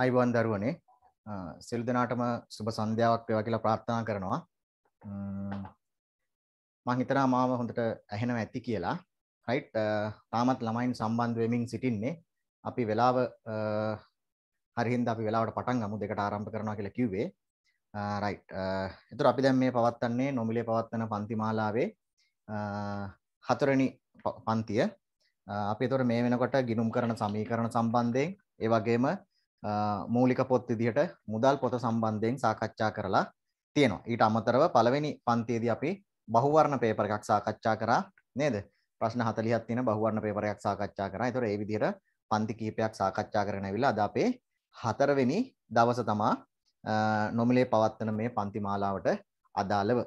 අයිබන් දරුවනේ සිල් දෙනාටම සුබ සන්ධ්‍යාවක් වේවා කියලා ප්‍රාර්ථනා කරනවා මම හිතනවා මාව හොඳට ඇහෙනව ඇති කියලා රයිට් තාමත් ළමයින් සම්බන්ධ වෙමින් සිටින්නේ අපි වෙලාව හරිහින්ද අපි වෙලාවට පටන් ගමු දෙකට ආරම්භ කරනවා කියලා කිව්වේ රයිට් එතකොට අපි දැන් මේ පවත්න්නේ නොමිලේ පවත්වන පන්ති මාලාවේ හතරවෙනි පන්තිය අපි එතකොට මේ වෙනකොට ගිණුම් කරන සමීකරණ සම්බන්ධයෙන් ඒ වගේම මූලික පොත් විදිහට මුදල් පොත සම්බන්ධයෙන් සාකච්ඡා කරලා තියෙනවා. ඊට අමතරව පළවෙනි පන්තියේදී අපි බහුවර්ණ පේපර් එකක් සාකච්ඡා කරා නේද? ප්‍රශ්න 40ක් තියෙන බහුවර්ණ පේපර් එකක් සාකච්ඡා කරා. ඒතකොට ඒ විදිහට පන්ති කිහිපයක් සාකච්ඡා කරගෙන ඇවිල්ලා අද අපේ හතරවෙනි දවස තමා නොමිලේ පවත්වන මේ පන්ති මාලාවට අදාළව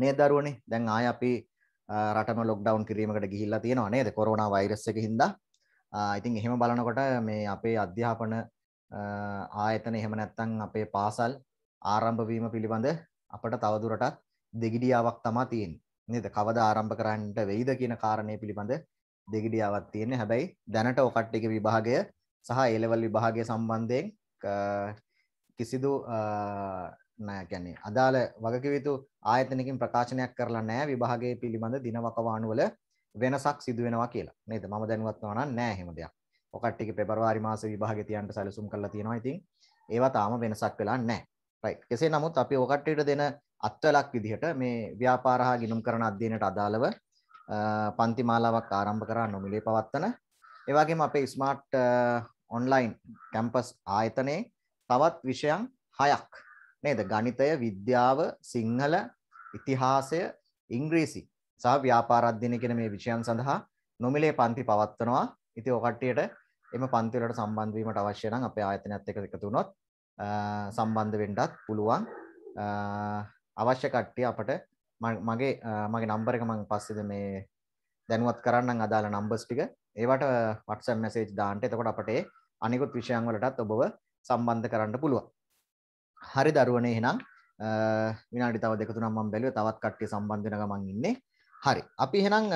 මේ දරුවනේ දැන් ආය අපි රටම ලොක්ඩවුන් කිරීමකට ගිහිල්ලා තියෙනවා නේද කොරෝනා වෛරස් එක හින්දා ඉතින් එහෙම බලනකොට මේ අපේ අධ්‍යාපන ආයතන එහෙම නැත්තං අපේ පාසල් ආරම්භවීම පිළිබඳ අපට තවදුරටත් දෙගිඩියාවක් තමා තියෙන් නද කවද ආරම්භ කරන්නට වෙයිද කියන කාරණය පිළිබඳ දෙගිඩියාවත් තියෙන්නේ හැබැයි දැනට ඔකට්ටික විභාගය සහ ඒලවල් විභාගය සම්බන්ධයෙන් කිසිදු නෑගැනේ අදාළ වගකිවිතු ආයතනකින් ප්‍රකාශනයක් කරලා නෑ විභාගය පිළිබඳ දිනවකවානුවල වෙනසක් සිදු වෙනවා කියලා. නේද? මම දැනුවත් වෙනවා නම් නෑ එහෙම දෙයක්. ඔකට්ටිගේ පෙබරවාරි මාසේ විභාගේ තියන්න සැලසුම් කරලා තියෙනවා. ඉතින් ඒවා තාම වෙනසක් වෙලා නෑ. රයිට්. කෙසේ නමුත් අපි ඔකට්ටියට දෙන අත්වලක් විදිහට මේ ව්‍යාපාර හා ගිණුම් කරන අධ්‍යයනයට අදාළව පන්ති මාලාවක් ආරම්භ කරා නොමිලේ පවත්තන. ඒ වගේම අපේ ස්මාර්ට් ඔන්ලයින් කැම්පස් ආයතනයේ තවත් විෂයන් 6ක් නේද? ගණිතය, විද්‍යාව, සිංහල, ඉතිහාසය, ඉංග්‍රීසි සහ ව්‍යාපාර අධ්‍යයනය කියන මේ විෂයන් සඳහා නොමිලේ පන්ති පවත්වනවා. ඉතින් ඔය කට්ටියට එම පන්ති වලට සම්බන්ධ වීමට අවශ්‍ය නම් අපේ ආයතනයත් එක්ක එකතු වුණොත් සම්බන්ධ වෙන්නත් පුළුවන්. අවශ්‍ය කට්ටිය අපට මගේ මගේ නම්බර් එක මම පස්සේද මේ දැනුවත් කරන්නම් අදාළ නම්බර්ස් ටික. ඒවට WhatsApp message දාන්න. එතකොට අපට අනිකුත් විෂයන් වලටත් ඔබව සම්බන්ධ කරන්න පුළුවන්. හරි දරුවනේ එහෙනම් විනාඩි තව දෙක තුනක් මම බැලුවේ තවත් කට්ටිය සම්බන්ධ වෙන ගමන් ඉන්නේ. හරි අපි එහෙනම්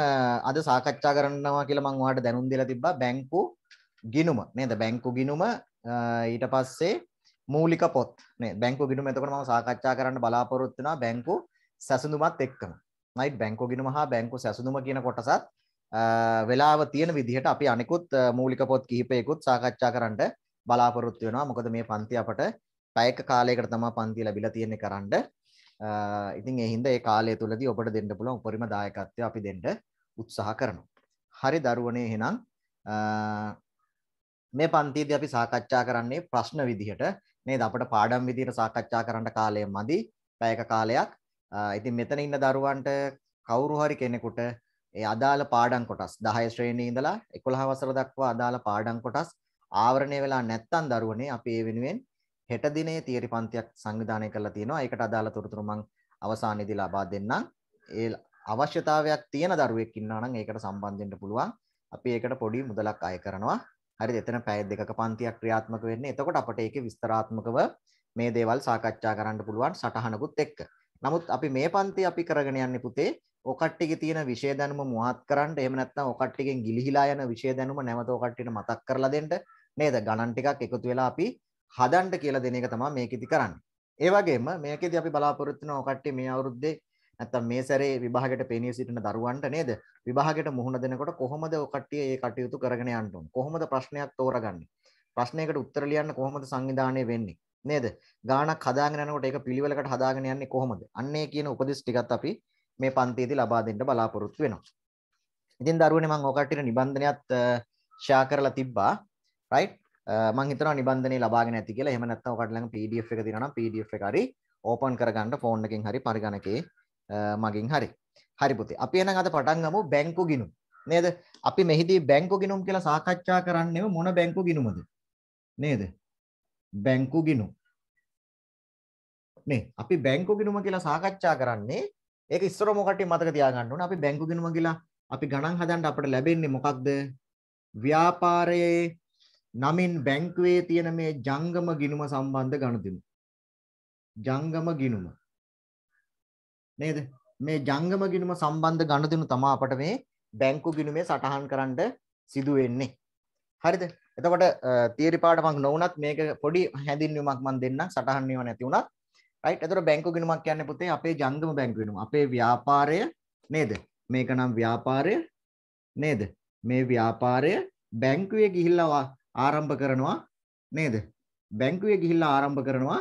අද සාකච්ඡා කරන්නවා කියලා මම ඔයාලට දැනුම් දීලා තිබ්බා බැංකු ගිණුම නේද බැංකු ගිණුම ඊට පස්සේ මූලික පොත් නේද බැංකු ගිණුම එතකොට මම සාකච්ඡා කරන්න බලාපොරොත්තු වෙනවා බැංකු සැසඳුමත් එක්කම නයිට් බැංකු ගිණුම හා බැංකු සැසඳුම කියන කොටසත් වෙලාව තියෙන විදිහට අපි අනිකුත් මූලික පොත් කිහිපයකුත් සාකච්ඡා කරන්න බලාපොරොත්තු වෙනවා මොකද මේ පන්ති අපට පැයක කාලයකට තමයි පන්ති ලැබිලා තියෙන්නේ කරන්න ඉතින් එහින්ද ඒ කාලය තුළදී ඔබට දෙන්න පුළුවන් උපරිම දායකත්වය අපි දෙන්න උත්සාහ කරනවා. හරි දරුවනේ එහෙනම් මේ පන්තියේදී අපි සාකච්ඡා කරන්නේ ප්‍රශ්න විදිහට නේද අපිට පාඩම් විදිහට සාකච්ඡා කරන්න කාලය මදි පැයක කාලයක්. ඉතින් මෙතන ඉන්න දරුවන්ට කවුරු හරි කෙනෙකුට ඒ අදාළ පාඩම් කොටස් 10 ශ්‍රේණියේ ඉඳලා 11 වසර දක්වා අදාළ පාඩම් කොටස් ආවරණය වෙලා නැත්නම් දරුවනේ අපි ඒ වෙනුවෙන් හෙට දිනේ තියරි පන්තියක් සංවිධානය කරලා තියෙනවා. ඒකට අදාළ තොරතුරු මම අවසානයේදී ලබා දෙන්නම්. ඒ අවශ්‍යතාවයක් තියෙන දරුවෙක් ඉන්නවා නම් ඒකට සම්බන්ධ වෙන්න පුළුවන්. අපි ඒකට පොඩි මුදලක් අය කරනවා. හරිද? එතන පැය දෙකක පන්තියක් ක්‍රියාත්මක වෙන්නේ. එතකොට අපට ඒකේ විස්තරාත්මකව මේ දේවල් සාකච්ඡා කරන්න පුළුවන් සටහනකුත් එක්ක. නමුත් අපි මේ පන්ති අපි කරගෙන යන්නේ පුතේ ඔකට්ටිගේ තියෙන විෂය දැනුම මුවහත් කරන්න. එහෙම නැත්නම් ඔකට්ටිගෙන් ගිලිහිලා යන විෂය දැනුම නැවත ඔකට්ටියට මතක් කරලා දෙන්න. නේද? ගණන් ටිකක් එකතු වෙලා අපි හදන්න කියලා දෙන එක තමයි මේකෙදි කරන්නේ. ඒ වගේම මේකෙදි අපි බලාපොරොත්තු වෙන ඔකට්ටිය මේ අවුරුද්දේ නැත්තම් මේ සැරේ විභාගයට පෙනී සිටින දරුවන්ට නේද විභාගයට මුහුණ දෙනකොට කොහොමද ඔකට්ටිය ඒ කටයුතු කරගෙන යන්න ඕන කොහොමද ප්‍රශ්නයක් තෝරගන්නේ ප්‍රශ්නයකට උත්තර ලියන්න කොහොමද සංවිධානය වෙන්නේ නේද ගානක් හදාගෙන යනකොට ඒක පිළිවෙලකට හදාගෙන යන්නේ කොහොමද අන්නේ කියන උපදෙස් ටිකත් අපි මේ පන්තියේදී ලබා දෙන්න බලාපොරොත්තු වෙනවා ඉතින් දරුවනේ මම ඔකට්ටියට නිබන්ධනයත් ෂෙයා කරලා තිබ්බා රයිට් මං හිතනවා නිබන්ධනේ ලබාගෙන ඇති කියලා. එහෙම නැත්නම් ඔකට ළඟ PDF එක තියෙනවා නම් PDF එක හරි ඕපන් කරගන්න ෆෝන් එකෙන් හරි පරිගණකේ මගින් හරි. හරි පුතේ. අපි එහෙනම් අද පටන් ගමු බැංකු ගිණුම්. නේද? අපි මෙහිදී බැංකු ගිණුම් කියලා සාකච්ඡා කරන්නේ මොන බැංකු ගිණුමද? නේද? බැංකු ගිණුම්. නේ අපි බැංකු ගිණුම කියලා සාකච්ඡා කරන්නේ ඒක ඉස්සර මොකටද මතක තියාගන්න ඕන. අපි බැංකු ගිණුම කියලා අපි ගණන් හදන්න අපිට ලැබෙන්නේ මොකක්ද? ව්‍යාපාරයේ නමින් බැංකුවේ තියෙන මේ ජංගම ගිණුම සම්බන්ධ ගනුදෙනු. ජංගම ගිණුම. නේද? මේ ජංගම ගිණුම සම්බන්ධ ගනුදෙනු තමයි අපට මේ බැංකු ගිණුමේ සටහන් කරන්න සිදු වෙන්නේ. හරිද? එතකොට තියරි පාඩමක් නොවුනත් මේක පොඩි හැඳින්වීමක් මම දෙන්නම් සටහන් වේව නැති වුණත්. රයිට්? එතකොට බැංකු ගිණුමක් කියන්නේ පුතේ අපේ ජංගම බැංකු ගිණුම. අපේ ව්‍යාපාරය නේද? මේක නම් ව්‍යාපාරය නේද? මේ ව්‍යාපාරය බැංකුවේ ගිහිල්ලා ආරම්භ කරනවා නේද? බැංකුවේ ගිහිල්ලා ආරම්භ කරනවා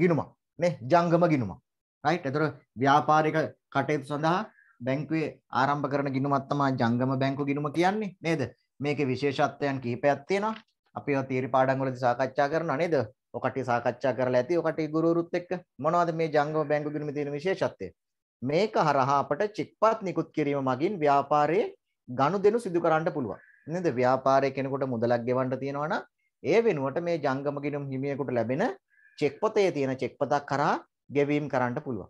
ගිණුමක් නේ ජංගම ගිණුමක්. රයිට්. ඒතර ව්‍යාපාරික කටයුතු සඳහා බැංකුවේ ආරම්භ කරන ගිණුමක් තමයි ජංගම බැංකු ගිණුම කියන්නේ නේද? මේකේ විශේෂත්වයන් කිහිපයක් තියෙනවා. අපි ඒවා තීරි පාඩම් වලදී සාකච්ඡා කරනවා නේද? ඔකට සාකච්ඡා කරලා ඇති ඔකට ගුරුවරුත් එක්ක මොනවද මේ ජංගම බැංකු ගිණුමේ තියෙන විශේෂත්වය? මේක හරහා අපට චික්පත් නිකුත් කිරීම මගින් ව්‍යාපාරයේ ගනුදෙනු සිදු කරන්න පුළුවන්. නේද ව්‍යාපාරයේ කෙනෙකුට මුදලක් ගෙවන්න තියෙනවා නම් ඒ වෙනුවට මේ ජංගම ගිණුම් හිමියෙකුට ලැබෙන චෙක් පොතේ තියෙන චෙක් පතක් කරා ගෙවීම් කරන්න පුළුවන්.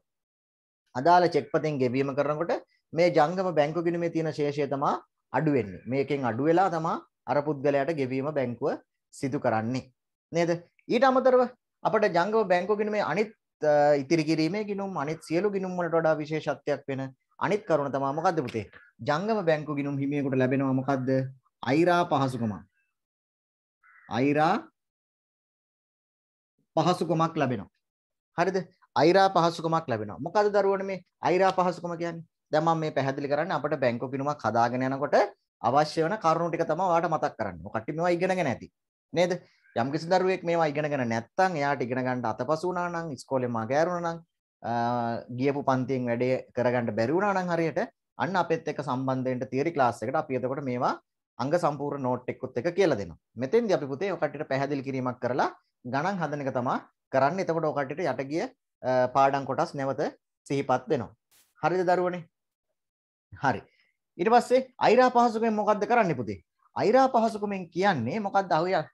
අදාළ චෙක් පතෙන් ගෙවීම කරනකොට මේ ජංගම බැංකු ගිණුමේ තියෙන ශේෂය තමයි අඩු වෙන්නේ. මේකෙන් අඩු වෙලා තමයි අර පුද්ගලයාට ගෙවීම බැංකුව සිදු කරන්නේ. නේද? ඊට අමතරව අපිට ජංගම බැංකු ගිණුමේ අනිත් ඉතිරි කිරීමේ ගිණුම් අනිත් සියලු ගිණුම් වලට වඩා විශේෂත්වයක් වෙන අනිත් කරුණ තමයි මොකද්ද පුතේ? ජංගම බැංකු ගිණුම් හිමියෙකුට ලැබෙනවා මොකද්ද? අයිරා පහසුකමක්. අයිරා පහසුකමක් ලැබෙනවා. හරිද? අයිරා පහසුකමක් ලැබෙනවා. මොකද දරුවනේ මේ අයිරා පහසුකම කියන්නේ? දැන් මම මේ පැහැදිලි කරන්නේ අපිට බැංකු පිනුමක් හදාගෙන යනකොට අවශ්‍ය වෙන කරුණු ටික තමයි ඔයාලට මතක් කරන්න. ඔය කට්ටිය මේවා ඉගෙනගෙන ඇති. නේද? යම්කිසි දරුවෙක් මේවා ඉගෙනගෙන නැත්නම් එයාට ඉගෙන ගන්න අතපසු වුණා නම් ඉස්කෝලේ මගහැරුණා නම් ගියපු පන්තියෙන් වැඩේ කරගන්න බැරි වුණා නම් හරියට අන්න අපෙත් එක්ක සම්බන්ධ වෙන්න තියරි ක්ලාස් එකට අපි එතකොට මේවා අංග සම්පූර්ණ නෝට් එකකුත් එක කියලා දෙනවා. මෙතෙන්දී අපි පුතේ ඔය කට්ටියට පැහැදිලි කිරීමක් කරලා ගණන් හදන එක තමයි කරන්නේ. එතකොට ඔය කට්ටියට යට ගිය පාඩම් කොටස් නැවත සිහිපත් වෙනවා. හරිද දරුවනේ? හරි. ඊට පස්සේ අයිරා පහසුකමෙන් මොකද්ද කරන්නේ පුතේ? අයිරා පහසුකමෙන් කියන්නේ මොකද්ද අහුව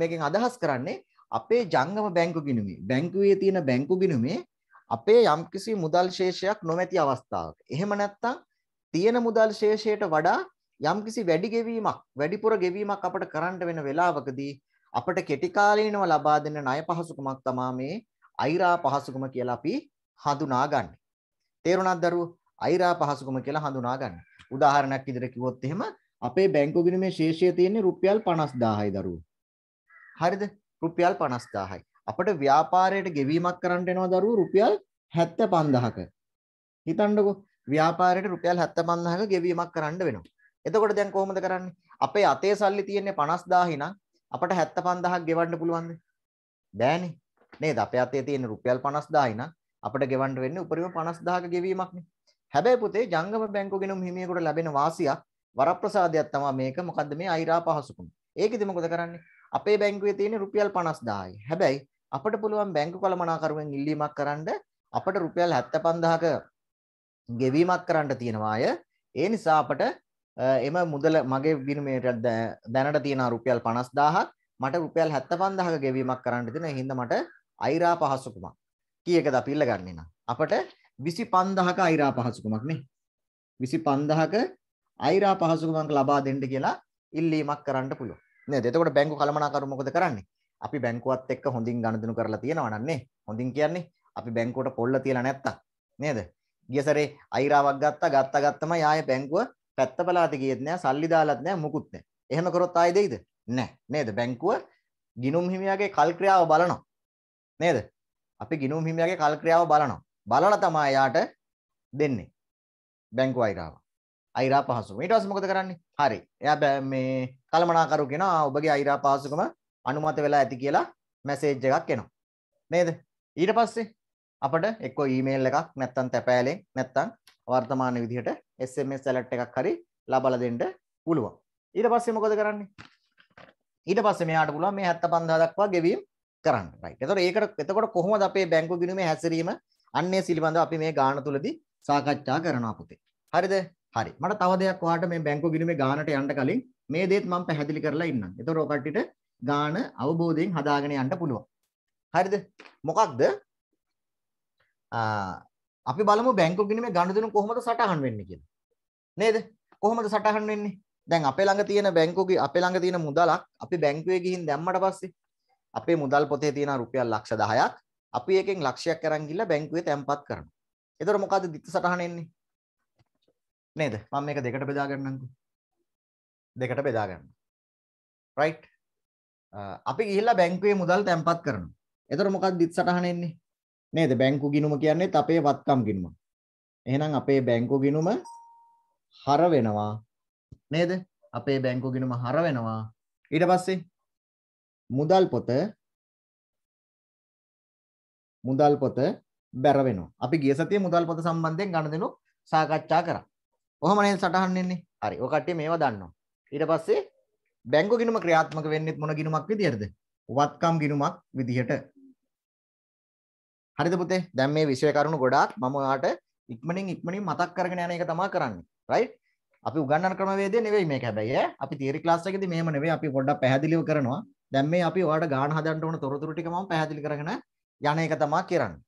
මේකෙන් අදහස් කරන්නේ අපේ ජංගම බැංකු ගිණුමේ බැංකුවේ තියෙන බැංකු ගිණුමේ අපේ යම්කිසි මුදල් ශේෂයක් නොමැති අවස්ථාවක. එහෙම නැත්නම් තියෙන මුදල් ශේෂයට වඩා යම්කිසි වැඩි ගෙවීමක් වැඩිපුර ගෙවීමක් අපට කරන්න වෙන වෙලාවකදී අපට කෙටි කාලීනව ලබා දෙන ණය පහසුකමක් තමයි මේ අයිරා පහසුකම කියලා අපි හඳුනාගන්නේ. තේරුණාද දරුවෝ? අයිරා පහසුකම කියලා හඳුනාගන්නේ. උදාහරණයක් විදිහට කිව්වොත් එහෙම අපේ බැංකු ගිණුමේ ශේෂය තියෙන්නේ රුපියල් 50000යි දරුවෝ. හරිද? රුපියල් 50000යි. අපිට ව්‍යාපාරයට ගෙවීමක් කරන්න වෙනවා දරුවෝ රුපියල් 75000ක. හිතන්නකෝ ව්‍යාපාරයට රුපියල් 75000ක ගෙවීමක් කරන්න වෙනවා. එතකොට දැන් කොහොමද කරන්නේ? අපේ අතේ සල්ලි තියෙන්නේ 50000 නම් අපට 75000ක් ගෙවන්න පුළුවන්ද? බෑනේ. නේද? අපේ අතේ තියෙන රුපියල් 50000 නම් අපට ගෙවන්න වෙන්නේ උපරිම 50000ක ගෙවීමක්නේ. හැබැයි පුතේ ජංගම බැංකුව ගෙනුම් හිමියෙකුට ලැබෙන වාසියක් වරප්‍රසාදයක් තමයි මේක. මොකද්ද මේ අයිරා පහසුකම්. ඒකෙදි මොකද කරන්නේ? අපේ බැංකුවේ තියෙන රුපියල් 50000යි. හැබැයි අපට පුළුවන් බැංකු කළමනාකරුවෙන් ඉල්ලීමක් කරන්න අපට රුපියල් 75000ක ගෙවීමක් කරන්න තියෙනවා අය. ඒ නිසා අපට එම මුදල මගේ විනිමයට දැනට තියෙන රුපියල් 50000ක් මට රුපියල් 75000ක ගෙවීමක් කරන්න දෙන හින්දා මට අයිරා පහසුකමක් කීයකද අපි ඉල්ලගන්නේ නම් අපට 25000ක අයිරා පහසුකමක් නේ 25000ක අයිරා පහසුකමක් ලබා දෙන්න කියලා ඉල්ලීමක් කරන්න පුළුවන් නේද එතකොට බැංකු කළමනාකරු මොකද කරන්නේ අපි බැංකුවත් එක්ක හොඳින් ගනුදෙනු කරලා තියෙනවා නන්නේ හොඳින් කියන්නේ අපි බැංකුවට පොල්ල තියලා නැත්තම් නේද ගිය සැරේ අයිරාවක් ගත්තා ගත්තා ගත්තම ආයේ බැංකුව පැත්ත පළාතේ ගියෙත් නෑ, සල්ලි දාලත් නෑ, මුකුත් නෑ. එහෙම කරොත් ආයෙ දෙයිද? නෑ. නේද? බැංකුව ගිනුම් හිමියාගේ කල් ක්‍රියාව බලනවා. නේද? අපි ගිනුම් හිමියාගේ කල් ක්‍රියාව බලනවා. බලලා තමයි යාට දෙන්නේ. බැංකුව අයිරාව. අයිරා පහසුකම. ඊට පස්සේ මොකද කරන්නේ? හරි. එයා මේ කලමනාකරු කෙනා ඔබගේ අයිරා පහසුකම අනුමත වෙලා ඇති කියලා මැසේජ් එකක් එනවා. නේද? ඊට පස්සේ අපට එක්කෝ ඊමේල් එකක් නැත්තම් තැපෑලෙන් නැත්තම් වර්තමාන විදිහට SMS ඇලර්ට් එකක් හරි ලබලා දෙන්න පුළුවන්. ඊට පස්සේ මොකද කරන්නේ? ඊට පස්සේ මෙයාට පුළුවන් මේ 75000 දක්වා ගෙවීම් කරන්න. right. එතකොට ඒකට එතකොට කොහොමද අපේ බැංකු ගිණුමේ හැසිරීම අන්නේ සිලිබඳව අපි මේ ගාන තුලදී සාකච්ඡා කරනවා පුතේ. හරිද? හරි. මට තව දෙයක් ඔයාලට මේ බැංකු ගිණුමේ ගානට යන්න කලින් මේ දේත් මම පැහැදිලි කරලා ඉන්නම්. එතකොට ඔය කට්ටියට ගාන අවබෝධයෙන් හදාගෙන යන්න පුළුවන්. හරිද? මොකක්ද? අපි බලමු බැංකු ගිණුමේ ගනුදෙනු කොහොමද සටහන් වෙන්නේ කියලා. නේද? කොහොමද සටහන් වෙන්නේ? දැන් අපේ ළඟ තියෙන බැංකුගේ අපේ ළඟ තියෙන මුදලක් අපි බැංකුවේ ගිහින් දැම්මට පස්සේ අපේ මුදල් පොතේ තියෙන රුපියල් ලක්ෂ 10ක් අපි එකෙන් ලක්ෂයක් අරන් ගිහලා බැංකුවේ තැන්පත් කරනවා. එතකොට මොකද්ද දික්ක සටහන එන්නේ? නේද? මම මේක දෙකට බෙදා ගන්නම්කෝ. දෙකට බෙදා ගන්න. රයිට්? අපි ගිහිල්ලා බැංකුවේ මුදල් තැන්පත් කරනවා. එතකොට මොකක්ද දිත් සටහන එන්නේ? නේද බැංකු ගිණුම කියන්නේත් අපේ වත්කම් ගිණුම. එහෙනම් අපේ බැංකු ගිණුම හර වෙනවා නේද? අපේ බැංකු ගිණුම හර වෙනවා. ඊට පස්සේ මුදල් පොත මුදල් පොත බැර වෙනවා. අපි ගිය සතියේ මුදල් පොත සම්බන්ධයෙන් ගණදෙනු සාකච්ඡා කරා. කොහොම නේද සටහන් වෙන්නේ? හරි. ඔය කට්ටිය මේවා දන්නවා. ඊට පස්සේ බැංකු ගිණුම ක්‍රියාත්මක වෙන්නේ මොන ගිණුමක් විදියටද? වත්කම් ගිණුමක් විදියට හරිද පුතේ දැන් මේ විෂය කරුණු ගොඩාක් මම ඔයාට ඉක්මනින් ඉක්මනින් මතක් කරගෙන යන එක තමයි කරන්නේ රයිට් අපි උගන්වන ක්‍රමවේදය නෙවෙයි මේක හැබැයි ඈ අපි තියරි ක්ලාස් එකේදී මෙහෙම නෙවෙයි අපි පොඩ්ඩක් පැහැදිලිව කරනවා දැන් මේ අපි ඔයාට ගාන හදන්න ඕන තොරතුරු ටික මම පැහැදිලි කරගෙන යන එක තමයි කරන්නේ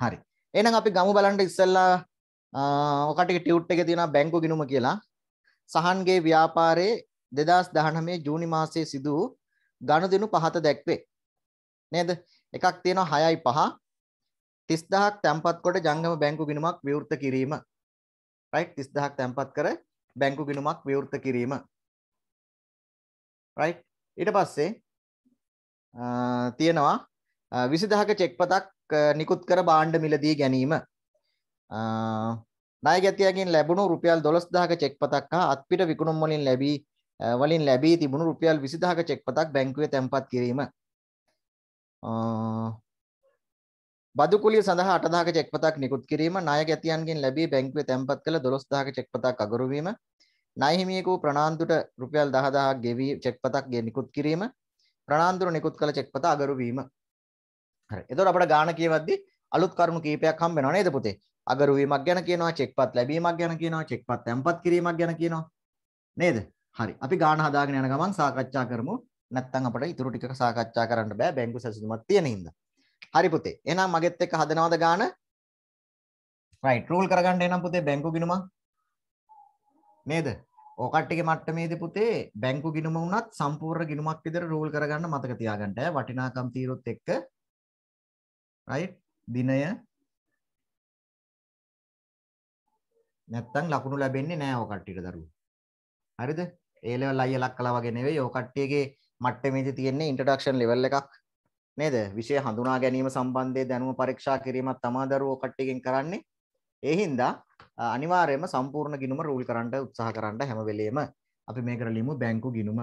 හරි එහෙනම් අපි ගමු බලන්න ඉස්සෙල්ලා ඔකට ටියුට් එකේ තියෙන බැංකු ගිණුම කියලා සහන්ගේ ව්‍යාපාරයේ 2019 ජූනි මාසයේ සිදු වූ ගනුදෙනු පහත දැක්වේ නේද එකක් තියෙනවා 6යි 5 30000ක් තැම්පත් කොට ජංගම බැංකු ගිණුමක් විවෘත කිරීම. right 30000ක් තැම්පත් කර බැංකු ගිණුමක් විවෘත කිරීම. right ඊට පස්සේ තියෙනවා 20000ක චෙක් පතක් නිකුත් කර භාණ්ඩ මිලදී ගැනීම. ණය ගැතියකින් ලැබුණු රුපියල් 12000ක චෙක් පතක් හා අත්පිට විකුණුම් වලින් ලැබී වලින් ලැබී තිබුණු රුපියල් 20000ක චෙක් පතක් බැංකුවේ තැන්පත් කිරීම. බදු කුලිය සඳහා 8000ක චෙක් පතක් නිකුත් කිරීම ණය ගැතියන්ගෙන් ලැබී බැංකුවේ තැන්පත් කළ 12000ක චෙක් පතක් අගොරු වීම ණය හිමියෙකු ප්‍රනාන්දුට රුපියල් 10000ක් ගෙවී චෙක් පතක් ගේ නිකුත් කිරීම ප්‍රනාන්දුර නිකුත් කළ චෙක් පත අගොරු වීම හරි එතකොට අපිට ගාණ කියවද්දී අලුත් කරුණු කීපයක් හම්බ වෙනවා නේද පුතේ අගරු වීමක් ගැන කියනවා චෙක් පත් ලැබීමක් ගැන කියනවා චෙක් පත් තැන්පත් කිරීමක් ගැන කියනවා නේද හරි අපි ගාණ හදාගෙන යන ගමන් සාකච්ඡා කරමු නැත්තම් අපිට ඊටු ටික සාකච්ඡා කරන්න බෑ බැංකු සැසඳුමක් තියෙන හින්දා. හරි පුතේ. එහෙනම් මගෙත් එක්ක හදනවද ගාන? right රූල් කරගන්න එනම් පුතේ බැංකු ගිණුම. නේද? ඕකට්ටිගේ මට්ටමේදී පුතේ බැංකු ගිණුම වුණත් සම්පූර්ණ ගිණුමක් විතර රූල් කරගන්න මතක තියාගන්න. වටිනාකම් තීරුත් එක්ක right දිනය නැත්තම් ලකුණු ලැබෙන්නේ නැහැ ඕකට්ටියට දරුවෝ. හරිද? ඒ ලෙවල් අයියලක් කළා වගේ නෙවෙයි ඕකට්ටියගේ මට්ටමේදි තියෙන්නේ ඉන්ට්‍රඩක්ෂන් ලෙවල් එකක් නේද? විෂය හඳුනා ගැනීම සම්බන්ධයෙන් දැනුම පරීක්ෂා කිරීමක් තමා දරුවෝ කට්ටියකින් කරන්නේ. ඒ හින්දා අනිවාර්යයෙන්ම සම්පූර්ණ ගිණුම රූල් කරන්න උත්සාහ කරන්න හැම වෙලෙම අපි මේ කරලිමු බැංකු ගිණුම.